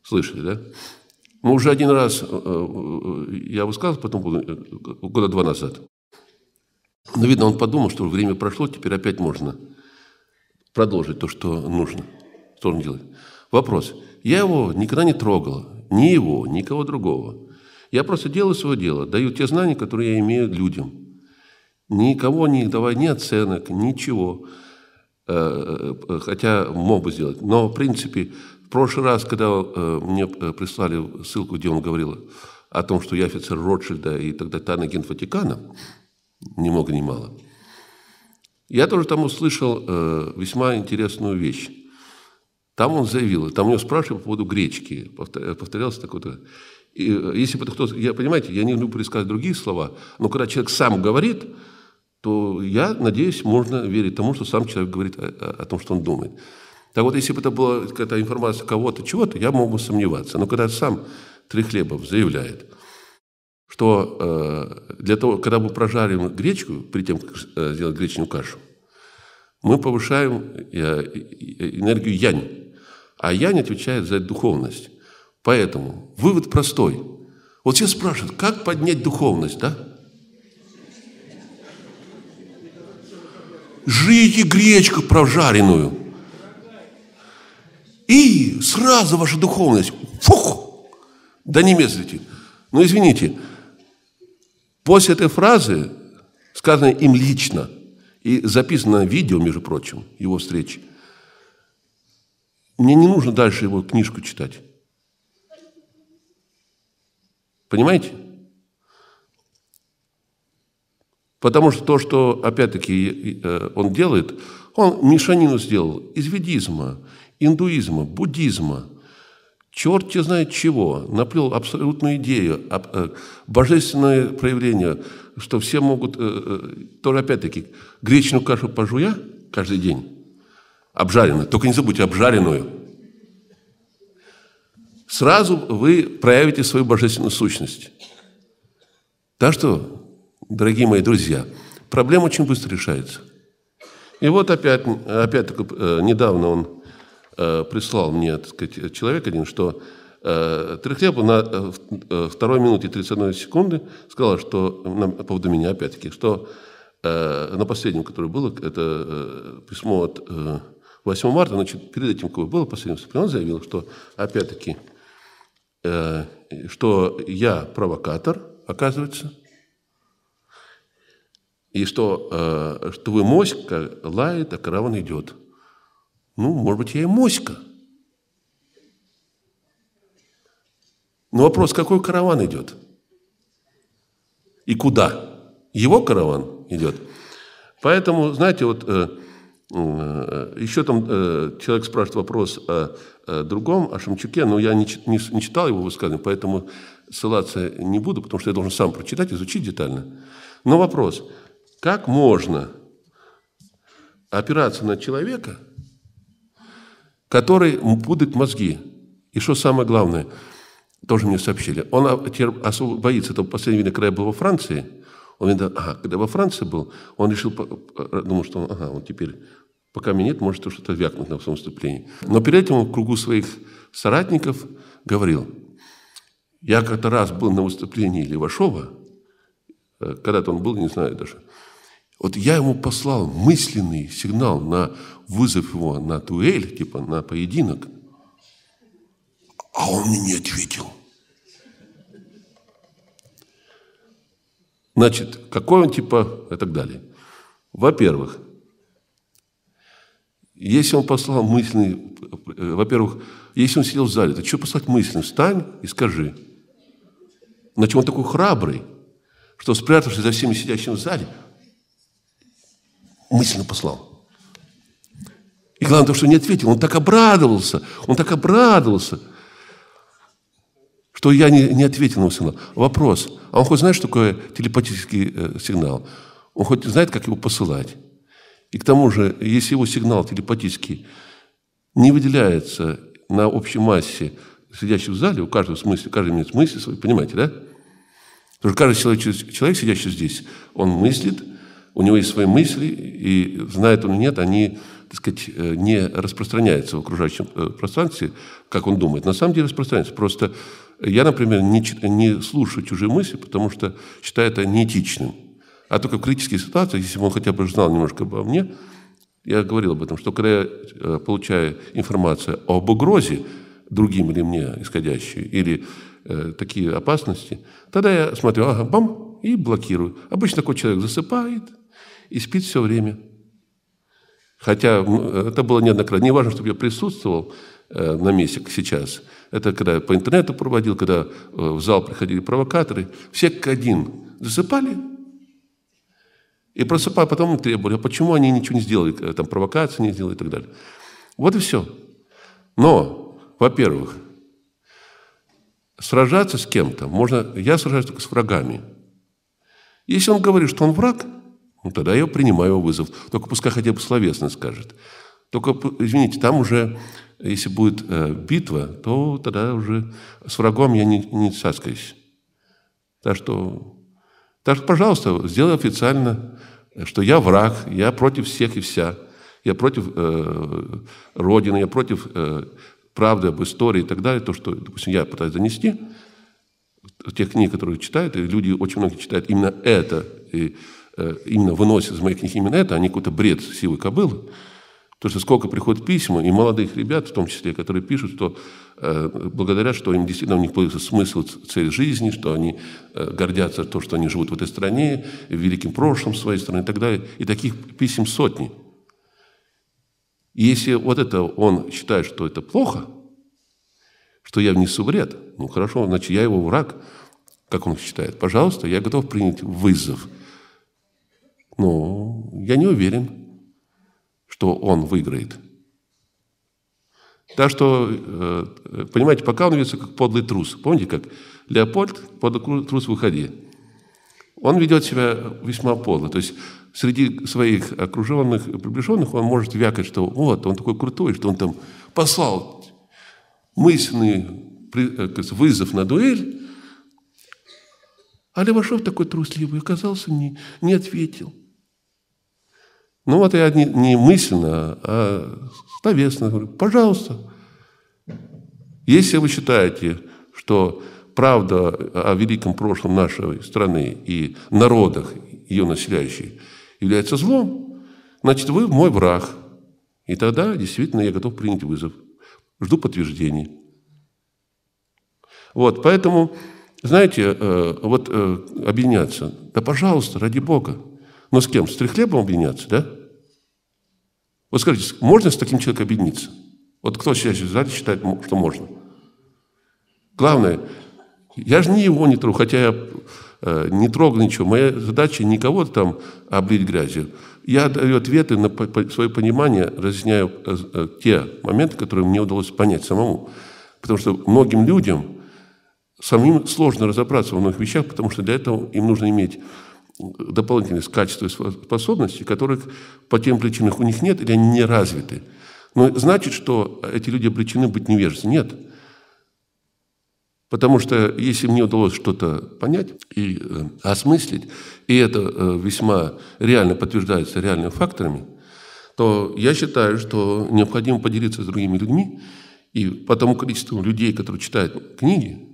Слышали, да? Мы уже один раз, э, я высказывал потом, года два назад. Но, видно, он подумал, что время прошло, теперь опять можно продолжить то, что нужно. Что он делает? Вопрос. Я его никогда не трогал. Ни его, никого другого. Я просто делаю свое дело, даю те знания, которые я имею людям. Никого не давая ни оценок, ничего. Э, э, хотя мог бы сделать. Но, в принципе, в прошлый раз, когда э, мне прислали ссылку, где он говорил о том, что я офицер Ротшильда и тогда тайный Ватикана, ни много ни мало, я тоже там услышал весьма интересную вещь. Там он заявил, там у него спрашивали по поводу гречки, повторялся такой-то. И э, если бы кто я, понимаете, я не люблю предсказать другие слова, но когда человек сам говорит, то я надеюсь, можно верить тому, что сам человек говорит о, о, о том, что он думает. Так вот, если бы это была какая-то информация кого-то, чего-то, я мог бы сомневаться. Но когда сам Трехлебов заявляет, что э, для того, когда мы прожарим гречку, при тем, как э, сделать гречневую кашу, мы повышаем э, э, энергию янь. А янь отвечает за духовность. Поэтому вывод простой. Вот все спрашивают, как поднять духовность, да? Жрите гречку прожаренную. И сразу ваша духовность. Фух! Да не медлите. Ну извините, после этой фразы, сказанной им лично, и записано видео, между прочим, его встречи, мне не нужно дальше его книжку читать. Понимаете? Потому что то, что, опять-таки, э, он делает, он мешанину сделал из ведизма, индуизма, буддизма, черт те знает чего, наплел абсолютную идею, э, божественное проявление, что все могут, э, тоже опять-таки, гречную кашу пожуя каждый день, обжаренную, только не забудьте, обжаренную – сразу вы проявите свою божественную сущность. Так что, дорогие мои друзья, проблема очень быстро решается. И вот опять, опять э, недавно он э, прислал мне так сказать, человек один, что э, Трехлеб на второй минуте 31 секунды сказал, что по поводу меня опять-таки, что на последнем, которое было, это письмо от 8 марта, значит, перед этим, какое было последнее выступление, он заявил, что опять-таки Э, что я провокатор, оказывается, и что, э, что вы моська лает, а караван идет. Ну, может быть, я и моська. Но вопрос, какой караван идет? И куда? Его караван идет. Поэтому, знаете, вот э, Э, Еще там э, человек спрашивает вопрос о, другом, о Шамчуке, но я не, читал его высказывание, поэтому ссылаться не буду, потому что я должен сам прочитать, изучить детально. Но вопрос, как можно опираться на человека, который будет мозги? И что самое главное, тоже мне сообщили, он особо боится, это последний видно, был во Франции – он видно, ага, когда во Франции был, он решил, думал, что он, ага, он теперь, пока меня нет, может что-то вякнуть на своем выступлении. Но перед этим он в кругу своих соратников говорил, я как-то раз был на выступлении Левашова, э, когда-то он был, не знаю даже, вот я ему послал мысленный сигнал на вызов его на дуэль, типа на поединок, а он мне не ответил – Значит, какой он типа и так далее. Во-первых, если он послал мысленный, э, во-первых, если он сидел в зале, то что послать мысленный? Встань и скажи. Значит, он такой храбрый, что спрятавшись за всеми сидящими в зале, мысленно послал. И главное то, что не ответил. Он так обрадовался, он так обрадовался – что я не, не ответил на его сигнал. Вопрос, а он хоть знает, что такое телепатический э, сигнал? Он хоть знает, как его посылать? И к тому же, если его сигнал телепатический не выделяется на общей массе сидящих в зале, у каждого смысле, каждый имеет мысли свои понимаете, да? Потому что каждый человек, человек, сидящий здесь, он мыслит, у него есть свои мысли, и знает он или нет, они, так сказать, э, не распространяются в окружающем э, пространстве, как он думает. На самом деле распространяются, просто я, например, не, не слушаю чужие мысли, потому что считаю это неэтичным. А только в критических ситуациях, если бы он хотя бы знал немножко обо мне, я говорил об этом, что когда я э, получаю информацию об угрозе другим или мне исходящей, или э, такие опасности, тогда я смотрю, ага, бам, и блокирую. Обычно такой человек засыпает и спит все время. Хотя это было неоднократно. Не важно, чтобы я присутствовал, Э, на месяц сейчас. Это когда я по интернету проводил, когда э, в зал приходили провокаторы, все к один засыпали и просыпая, а потом требовали, а почему они ничего не сделали, э, там провокации не сделали и так далее. Вот и все. Но, во-первых, сражаться с кем-то можно, я сражаюсь только с врагами. Если он говорит, что он враг, ну, тогда я принимаю его вызов. Только пускай хотя бы словесно скажет. Только, извините, там уже, если будет э, битва, то тогда уже с врагом я не, не цаскаюсь. Так что, так что, пожалуйста, сделай официально, что я враг, я против всех и вся. Я против э, Родины, я против э, правды об истории и так далее. То, что, допустим, я пытаюсь донести, тех книг, которые читают, и люди очень многие читают именно это, и э, именно выносят из моих книг именно это, а не какой-то бред силы кобылы то есть сколько приходит письма, и молодых ребят, в том числе, которые пишут, что э, благодаря, что им действительно у них появился смысл, цель жизни, что они э, гордятся то, что они живут в этой стране, великим прошлым своей страны и так далее. И таких писем сотни. И если вот это он считает, что это плохо, что я внесу вред, ну хорошо, значит, я его враг, как он считает. Пожалуйста, я готов принять вызов. Но я не уверен – что он выиграет. Так что, э, понимаете, пока он ведется как подлый трус. Помните, как Леопольд, подлый трус, выходи. Он ведет себя весьма подло. То есть среди своих окруженных и приближенных он может вякать, что вот, он такой крутой, что он там послал мысленный э, вызов на дуэль, а Левашов такой трусливый оказался, не, не ответил. Ну вот я не, не мысленно, а словесно говорю, пожалуйста. Если вы считаете, что правда о великом прошлом нашей страны и народах, ее населяющих, является злом, значит, вы мой враг. И тогда действительно я готов принять вызов. Жду подтверждений. Вот, поэтому, знаете, э, вот э, объединяться. Да, пожалуйста, ради Бога. Но с кем? С трехлебом объединяться, да? Вот скажите, можно с таким человеком объединиться? Вот кто сейчас в зале считает, что можно? Главное, я же не его не трогаю, хотя я э, не трогал ничего. Моя задача никого там облить грязью. Я даю ответы на свое понимание, разъясняю э, э, те моменты, которые мне удалось понять самому. Потому что многим людям самим сложно разобраться во многих вещах, потому что для этого им нужно иметь дополнительные качества и способности, которых по тем причинам у них нет или они не развиты. Но значит, что эти люди обречены быть невеждами? Нет. Потому что если мне удалось что-то понять и э, осмыслить, и это э, весьма реально подтверждается реальными факторами, то я считаю, что необходимо поделиться с другими людьми, и по тому количеству людей, которые читают книги,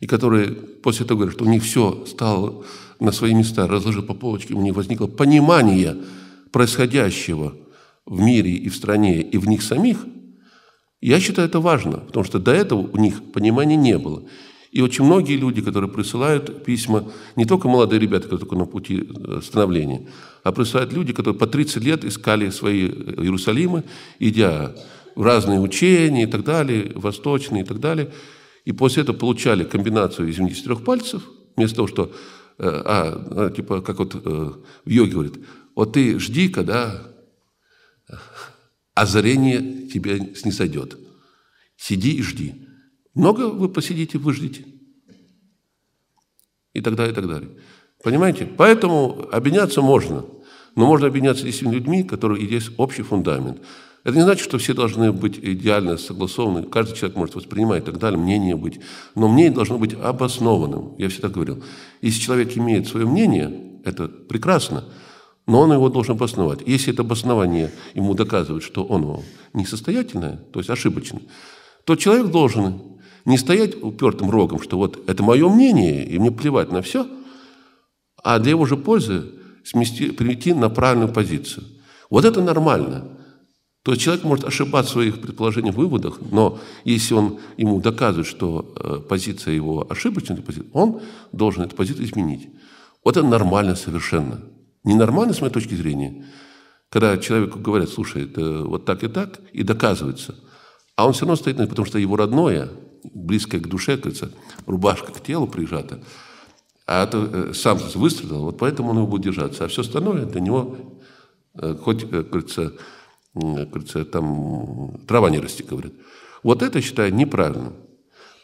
и которые после того, что у них все стало на свои места, разложил по полочкам, у них возникло понимание происходящего в мире и в стране, и в них самих, я считаю это важно, потому что до этого у них понимания не было. И очень многие люди, которые присылают письма, не только молодые ребята, которые только на пути э, становления, а присылают люди, которые по 30 лет искали свои э, Иерусалимы, идя в разные учения и так далее, восточные и так далее – и после этого получали комбинацию из 73 пальцев, вместо того, что, э, а, а, типа, как вот э, в йоге говорит, вот ты жди, когда озарение тебя не сойдет. Сиди и жди. Много вы посидите, вы ждите. И так далее, и так далее. Понимаете? Поэтому объединяться можно. Но можно объединяться с людьми, которые есть общий фундамент. Это не значит, что все должны быть идеально согласованы, каждый человек может воспринимать и так далее, мнение быть. Но мнение должно быть обоснованным, я всегда говорил. Если человек имеет свое мнение, это прекрасно, но он его должен обосновать. Если это обоснование ему доказывает, что он несостоятельное, то есть ошибочное, то человек должен не стоять упертым рогом, что вот это мое мнение, и мне плевать на все, а для его же пользы смести, прийти на правильную позицию. Вот это нормально то есть человек может ошибаться в своих предположениях, выводах, но если он ему доказывает, что э, позиция его ошибочная, он должен эту позицию изменить. Вот это нормально совершенно. Ненормально, с моей точки зрения, когда человеку говорят, слушай, это вот так и так, и доказывается. А он все равно стоит, потому что его родное, близкое к душе, кажется, рубашка к телу прижата, а это э, сам выстрелил, вот поэтому он его будет держаться. А все остальное для него, э, хоть, как говорится, Э, кажется, там трава не расти, говорят. Вот это считаю неправильным.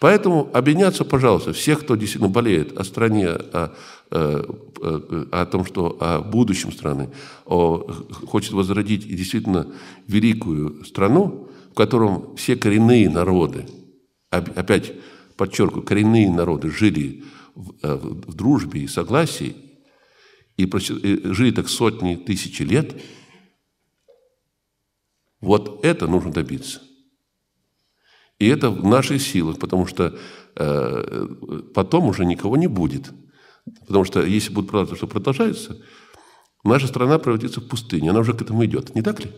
Поэтому объединяться, пожалуйста, всех, кто действительно болеет о стране, о, о, э, э, о том, что о будущем страны, о, хочет возродить действительно великую страну, в котором все коренные народы, опять подчеркиваю, коренные народы жили в, в дружбе и согласии, и жили так сотни, тысячи лет – вот это нужно добиться. И это в наших силах, потому что э, потом уже никого не будет. Потому что если будет продолжаться, что продолжается, наша страна превратится в пустыню. Она уже к этому идет. Не так ли?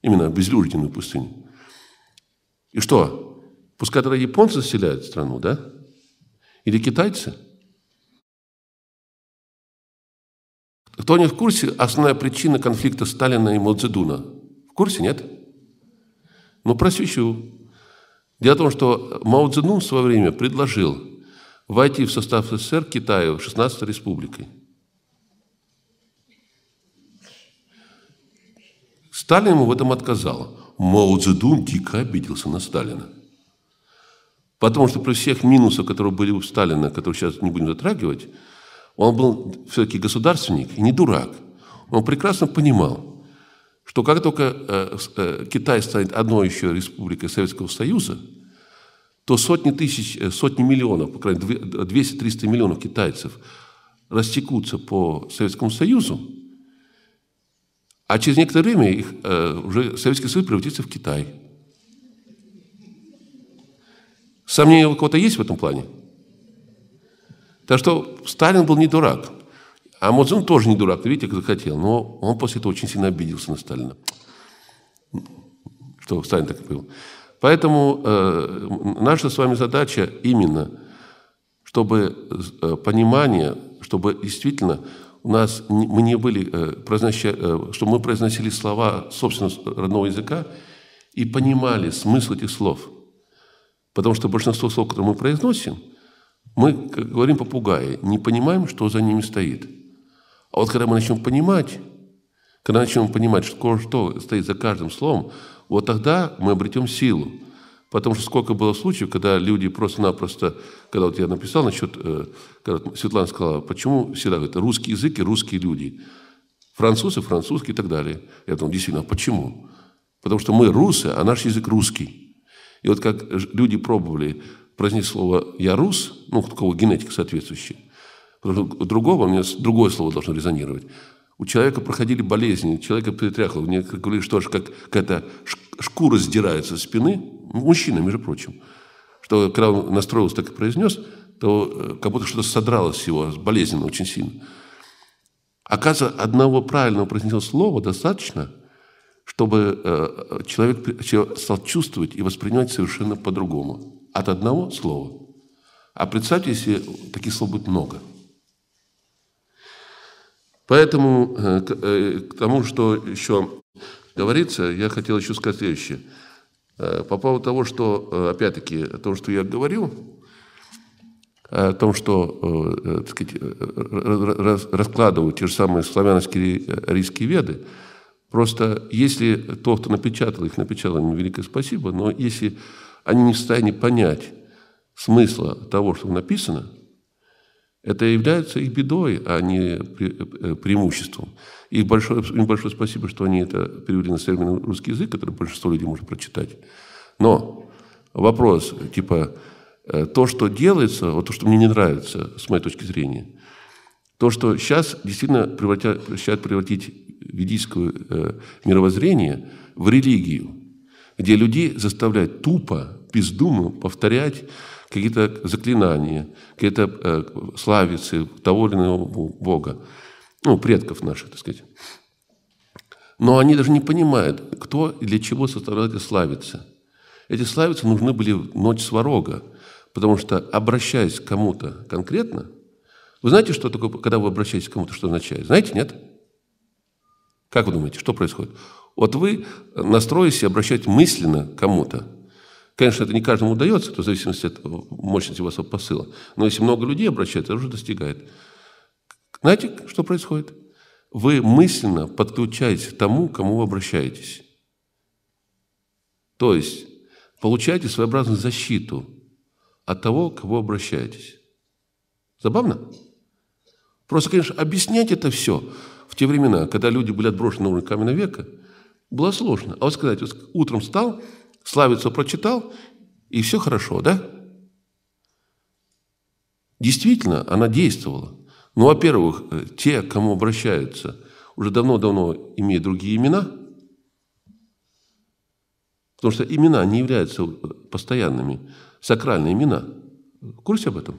Именно безлюдную пустыню. И что? Пускай тогда японцы заселяют страну, да? Или китайцы? Кто не в курсе, основная причина конфликта Сталина и Мao Цзэдуна в курсе, нет? Ну, просвещу. Дело в том, что Мао Цзэдун в свое время предложил войти в состав СССР Китаю 16-й республикой. Сталин ему в этом отказал. Мао Цзэдун дико обиделся на Сталина. Потому что при всех минусах, которые были у Сталина, которые сейчас не будем затрагивать, он был все-таки государственник и не дурак. Он прекрасно понимал, что как только э, э, Китай станет одной еще республикой Советского Союза, то сотни тысяч, э, сотни миллионов, по крайней мере 200-300 миллионов китайцев растекутся по Советскому Союзу, а через некоторое время их, э, уже Советский Союз превратится в Китай. Сомнения у кого-то есть в этом плане? Так что Сталин был не дурак. А Модзин тоже не дурак, видите, как захотел. Но он после этого очень сильно обиделся на Сталина. Что Сталин так и был. Поэтому э, наша с вами задача именно, чтобы э, понимание, чтобы действительно у нас не, мы не были, э, произнося, э, чтобы мы произносили слова собственного родного языка и понимали смысл этих слов. Потому что большинство слов, которые мы произносим, мы говорим попугаи, не понимаем, что за ними стоит. А вот когда мы начнем понимать, когда начнем понимать, что, что стоит за каждым словом, вот тогда мы обретем силу. Потому что сколько было случаев, когда люди просто-напросто, когда вот я написал насчет, э, когда Светлана сказала, почему всегда говорят, русский язык и русские люди, французы, французские и так далее. Я думал, действительно, а почему? Потому что мы русы, а наш язык русский. И вот как люди пробовали произнести слово «я рус», ну, у кого генетика соответствующая, Потому что у другого, у меня другое слово должно резонировать. У человека проходили болезни, человека перетряхло. Мне говорили, что аж как какая-то шкура сдирается со спины. Мужчина, между прочим. Что когда он настроился, так и произнес, то э, как будто что-то содралось его, болезненно очень сильно. Оказывается, одного правильного произнесенного слова достаточно, чтобы э, человек стал чувствовать и воспринимать совершенно по-другому. От одного слова. А представьте, если таких слов будет много – Поэтому э, э, к тому, что еще говорится, я хотел еще сказать следующее. Э, по поводу того, что, опять-таки, о том, что я говорил, о том, что так сказать, раскладывают те же самые славянские арийские веды, просто если тот, кто напечатал их, напечатал им великое спасибо, но если они не в состоянии понять смысла того, что написано – это является их бедой, а не э, преимуществом. И большое, им большое спасибо, что они это перевели на современный русский язык, который большинство людей может прочитать. Но вопрос, типа, э, то, что делается, вот то, что мне не нравится, с моей точки зрения, то, что сейчас действительно превращает превратить ведийское э, мировоззрение в религию, где людей заставляют тупо, бездумно повторять какие-то заклинания, какие-то э, славицы того или иного бога, ну, предков наших, так сказать. Но они даже не понимают, кто и для чего составлял эти славицы. Эти славицы нужны были в ночь сварога, потому что, обращаясь к кому-то конкретно, вы знаете, что такое, когда вы обращаетесь к кому-то, что означает? Знаете, нет? Как вы думаете, что происходит? Вот вы, настроились и обращаете мысленно к кому-то, Конечно, это не каждому удается, это в зависимости от мощности вашего посыла. Но если много людей обращается, это уже достигает. Знаете, что происходит? Вы мысленно подключаетесь к тому, к кому вы обращаетесь. То есть получаете своеобразную защиту от того, к кому обращаетесь. Забавно? Просто, конечно, объяснять это все в те времена, когда люди были отброшены на уровень каменного века, было сложно. А вот сказать, вот утром встал – славицу прочитал, и все хорошо, да? Действительно, она действовала. Ну, во-первых, э, те, к кому обращаются, уже давно-давно имеют другие имена, потому что имена не являются э, постоянными, сакральные имена. В курсе об этом?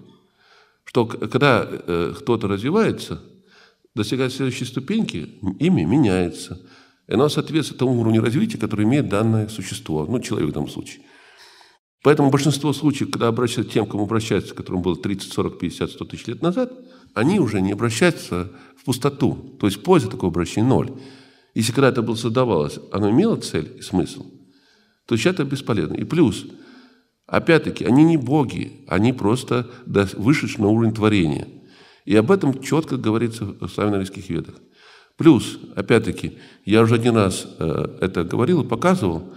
Что когда э, кто-то развивается, достигает следующей ступеньки, имя меняется – и она соответствует тому уровню развития, который имеет данное существо, ну, человек в данном случае. Поэтому большинство случаев, когда обращаются тем, кому обращаются, которым было 30, 40, 50, 100 тысяч лет назад, они уже не обращаются в пустоту. То есть польза такого обращения ноль. Если когда это было создавалось, оно имело цель и смысл, то сейчас это бесполезно. И плюс, опять-таки, они не боги, они просто вышедшие на уровень творения. И об этом четко говорится в славяно ведах – Плюс, опять-таки, я уже один раз э, это говорил и показывал,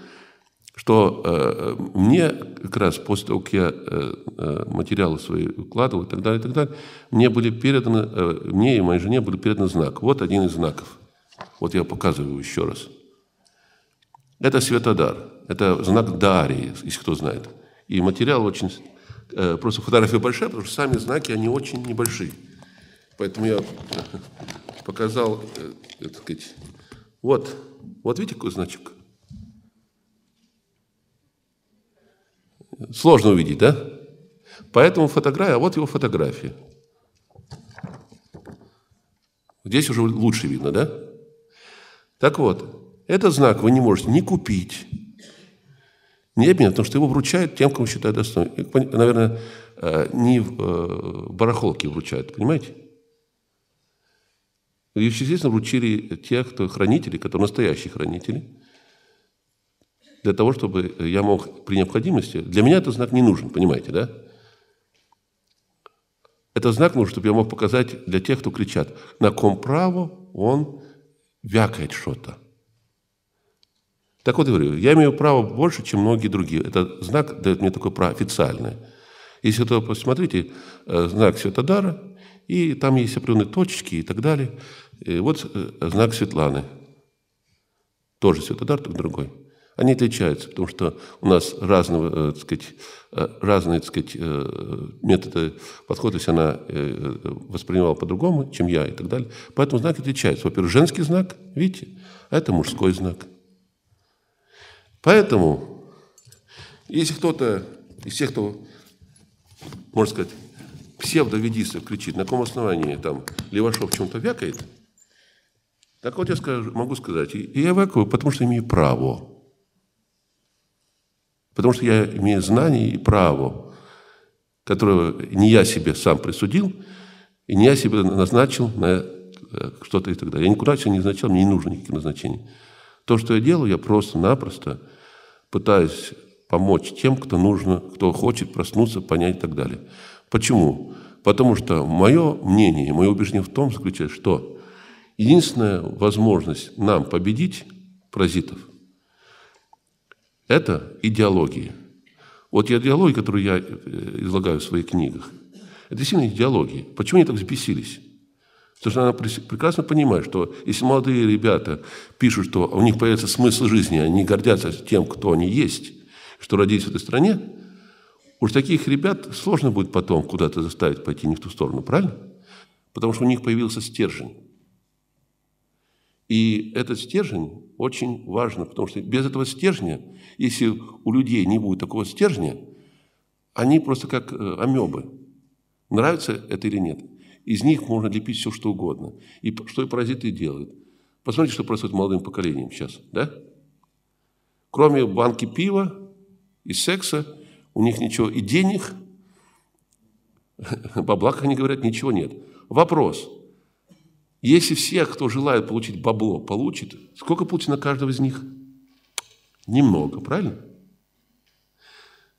что э, мне как раз после того, как я э, материалы свои укладывал и так далее, и так далее, мне были переданы, мне и моей жене были передан знак. Вот один из знаков. Вот я показываю еще раз. Это светодар. Это знак Дарии, если кто знает. И материал очень... Просто фотография большая, потому что сами знаки, они очень небольшие. Поэтому я показал, э, э, так сказать, вот, вот видите, какой значок? Сложно увидеть, да? Поэтому фотография, а вот его фотография. Здесь уже лучше видно, да? Так вот, этот знак вы не можете ни купить, не обменять, потому что его вручают тем, кому считают достойным. Наверное, э, не в барахолке вручают, понимаете? Их, естественно, вручили те, кто хранители, которые настоящие хранители, для того, чтобы я мог при необходимости... Для меня этот знак не нужен, понимаете, да? Этот знак нужен, чтобы я мог показать для тех, кто кричат, на ком право он вякает что-то. Так вот, я говорю, я имею право больше, чем многие другие. Этот знак дает мне такое право официальное. Если то посмотрите, э, знак Светодара, и там есть определенные точечки и так далее – и вот э, знак Светланы. Тоже Светодар, только другой. Они отличаются, потому что у нас разного, э, так сказать, э, разные так сказать, методы подхода, то есть она воспринимала по-другому, чем я и так далее. Поэтому знаки отличаются. Во-первых, женский знак, видите, а это мужской знак. Поэтому, если кто-то из тех, кто, можно сказать, псевдоведистов кричит, на каком основании там Левашов чем-то вякает – так вот я скажу, могу сказать, и я эвакую, потому что имею право. Потому что я имею знание и право, которое не я себе сам присудил, и не я себе назначил на э, что-то и так далее. Я никуда себя не назначал, мне не нужно никаких назначений. То, что я делаю, я просто-напросто пытаюсь помочь тем, кто нужно, кто хочет проснуться, понять и так далее. Почему? Потому что мое мнение, мое убеждение в том заключается, что Единственная возможность нам победить паразитов – это идеология. Вот идеология, которую я э, излагаю в своих книгах, это сильная идеология. Почему они так взбесились? Потому что она прекрасно понимает, что если молодые ребята пишут, что у них появится смысл жизни, они гордятся тем, кто они есть, что родились в этой стране, уж таких ребят сложно будет потом куда-то заставить пойти не в ту сторону, правильно? Потому что у них появился стержень. И этот стержень очень важно, потому что без этого стержня, если у людей не будет такого стержня, они просто как э, амебы. Нравится это или нет? Из них можно лепить все, что угодно. И что и паразиты делают. Посмотрите, что происходит с молодым поколением сейчас. Да? Кроме банки пива и секса, у них ничего и денег, бабла, как они говорят, ничего нет. Вопрос – если все, кто желает получить бабло, получит, сколько получит на каждого из них? Немного, правильно?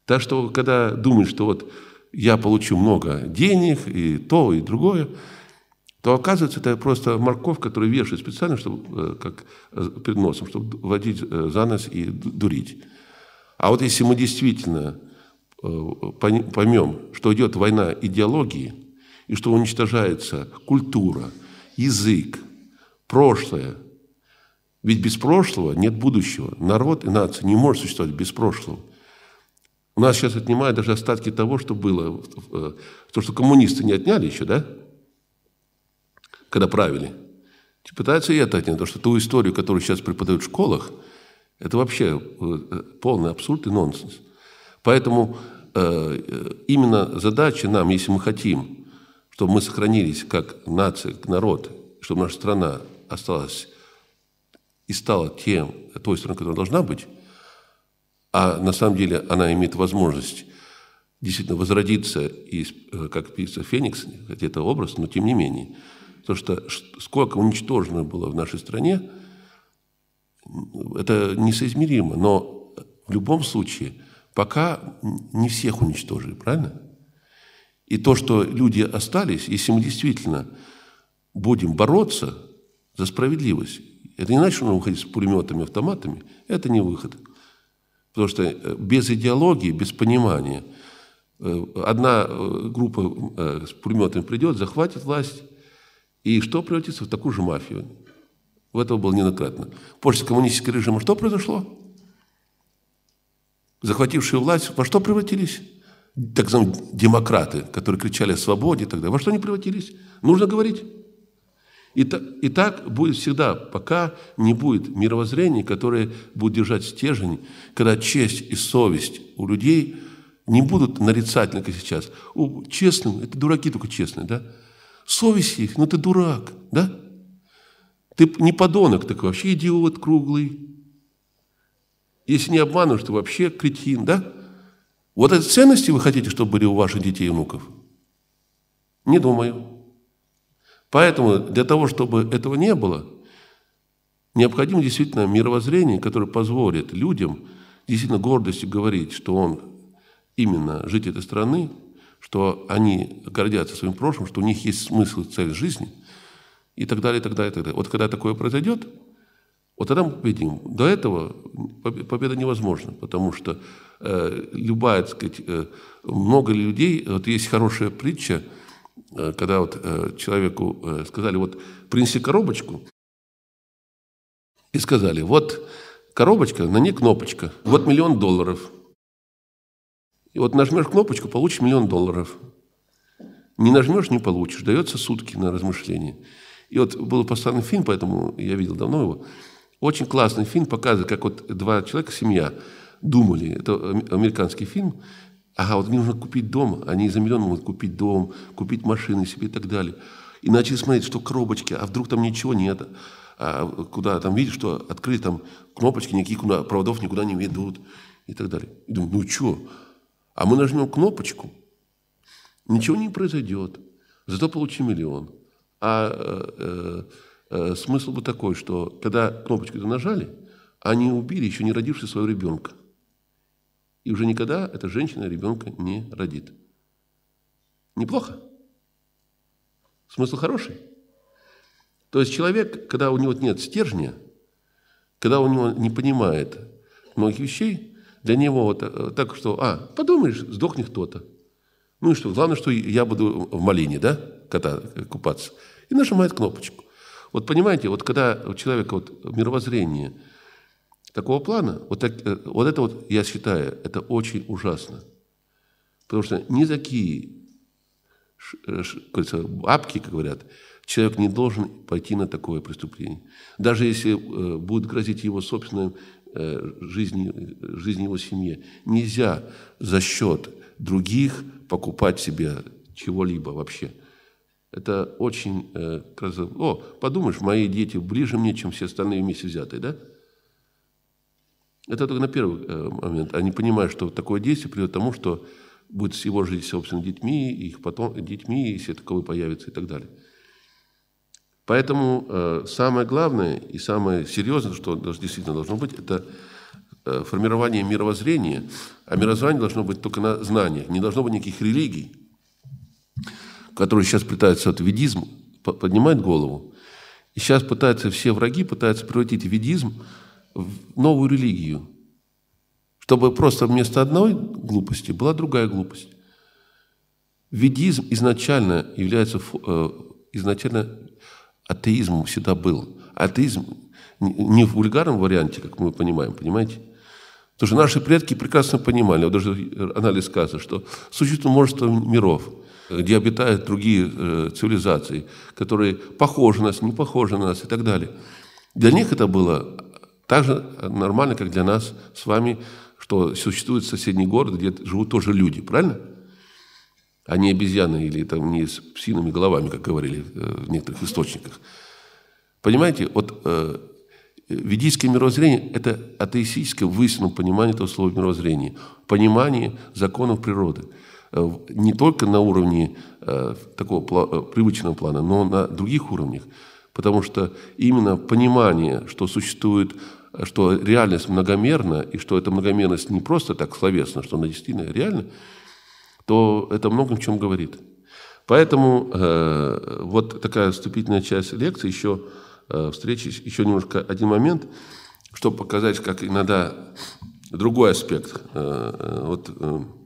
Так что, когда думаешь, что вот я получу много денег, и то, и другое, то оказывается, это просто морковь, которую вешают специально, чтобы, э, как э, перед носом, чтобы водить э, за нос и дурить. А вот если мы действительно поймем, что идет война идеологии, и что уничтожается культура – язык, прошлое. Ведь без прошлого нет будущего. Народ и нация не может существовать без прошлого. У нас сейчас отнимают даже остатки того, что было, э, то, что коммунисты не отняли еще, да? Когда правили. Пытаются и это отнять, потому что ту историю, которую сейчас преподают в школах, это вообще э, э, полный абсурд и нонсенс. Поэтому именно задача нам, если мы хотим чтобы мы сохранились как нация, как народ, чтобы наша страна осталась и стала тем, той страной, которая должна быть, а на самом деле она имеет возможность действительно возродиться, и, э, как пишется Феникс, хотя это образ, но тем не менее. то что сколько уничтожено было в нашей стране, это несоизмеримо. Но в любом случае, пока не всех уничтожили, правильно? И то, что люди остались, если мы действительно будем бороться за справедливость, это не значит, что нужно уходить с пулеметами, автоматами, это не выход. Потому что э, без идеологии, без понимания, э, одна э, группа с пулеметами придет, захватит власть, и что превратится в такую же мафию? В этого было неоднократно. После коммунистического режима что произошло? Захватившие власть во что превратились? так называемые демократы, которые кричали о свободе тогда во что они превратились? Нужно говорить. И, та, и так будет всегда, пока не будет мировоззрения, которое будет держать стержень, когда честь и совесть у людей не будут нарицательны, как сейчас. О, честным, это дураки только честные, да? Совесть их, ну ты дурак, да? Ты не подонок, такой, вообще идиот круглый. Если не обманываешь, ты вообще кретин, да? Вот эти ценности вы хотите, чтобы были у ваших детей и внуков? Не думаю. Поэтому для того, чтобы этого не было, необходимо действительно мировоззрение, которое позволит людям действительно гордостью говорить, что он именно житель этой страны, что они гордятся своим прошлым, что у них есть смысл и цель жизни и так далее, и так далее, и так далее. Вот когда такое произойдет – вот тогда мы победим. До этого победа невозможна, потому что э, любая, так сказать, э, много людей, вот есть хорошая притча, э, когда вот э, человеку э, сказали, вот принеси коробочку, и сказали, вот коробочка, на ней кнопочка, вот миллион долларов. И вот нажмешь кнопочку, получишь миллион долларов. Не нажмешь, не получишь. Дается сутки на размышление. И вот был поставлен фильм, поэтому я видел давно его, очень классный фильм показывает, как вот два человека, семья, думали, это американский фильм, ага, вот мне нужно купить дом, они за миллион могут купить дом, купить машины себе и так далее. И начали смотреть, что коробочки, а вдруг там ничего нет, а куда там видишь, что открыли там кнопочки, никаких проводов никуда не ведут и так далее. И думаю, ну что, а мы нажмем кнопочку, ничего не произойдет, зато получим миллион. А э, э Э, смысл бы такой, что когда кнопочку-то нажали, они убили еще не родившего своего ребенка. И уже никогда эта женщина ребенка не родит. Неплохо? Смысл хороший? То есть человек, когда у него нет стержня, когда у него не понимает многих вещей, для него вот э, так, что, а, подумаешь, сдохнет кто-то. Ну и что, главное, что я буду в малине, да, кота э, купаться. И нажимает кнопочку. Вот понимаете, вот когда у человека вот мировоззрение такого плана, вот, так, э, вот это вот, я считаю, это очень ужасно. Потому что ни за какие э, бабки, как говорят, человек не должен пойти на такое преступление. Даже если э, будет грозить его собственной э, жизни, э, жизни его семье. Нельзя за счет других покупать себе чего-либо вообще. Это очень... Э, о, подумаешь, мои дети ближе мне, чем все остальные вместе взятые, да? Это только на первый э, момент. Они понимают, что такое действие приведет к тому, что будет с его жизнь собственными детьми, их потом детьми, если таковые появится и так далее. Поэтому э, самое главное и самое серьезное, что действительно должно быть, это э, формирование мировоззрения. А мировоззрение должно быть только на знаниях, не должно быть никаких религий которые сейчас пытаются от ведизм, поднимать голову. И сейчас пытаются все враги пытаются превратить ведизм в новую религию, чтобы просто вместо одной глупости была другая глупость. Ведизм изначально является э, изначально атеизмом всегда был. Атеизм не в вульгарном варианте, как мы понимаем, понимаете? Потому что наши предки прекрасно понимали, вот даже анализ сказано, что существует множество миров – где обитают другие э, цивилизации, которые похожи на нас, не похожи на нас и так далее. Для них это было так же нормально, как для нас с вами, что существует соседний город, где живут тоже люди, правильно? А не обезьяны или там не с псиными головами, как говорили э, в некоторых источниках. Понимаете, вот э, ведийское мировоззрение – это атеистическое в истинном понимании этого слова мировоззрение, понимание законов природы – Э, не только на уровне э, такого э, привычного плана, но на других уровнях. Потому что именно понимание, что существует, что реальность многомерна, и что эта многомерность не просто так словесно, что она действительно реальна, то это многом чем говорит. Поэтому э, вот такая вступительная часть лекции, еще э, встречи, еще немножко один момент, чтобы показать, как иногда другой аспект. Э, э, вот э,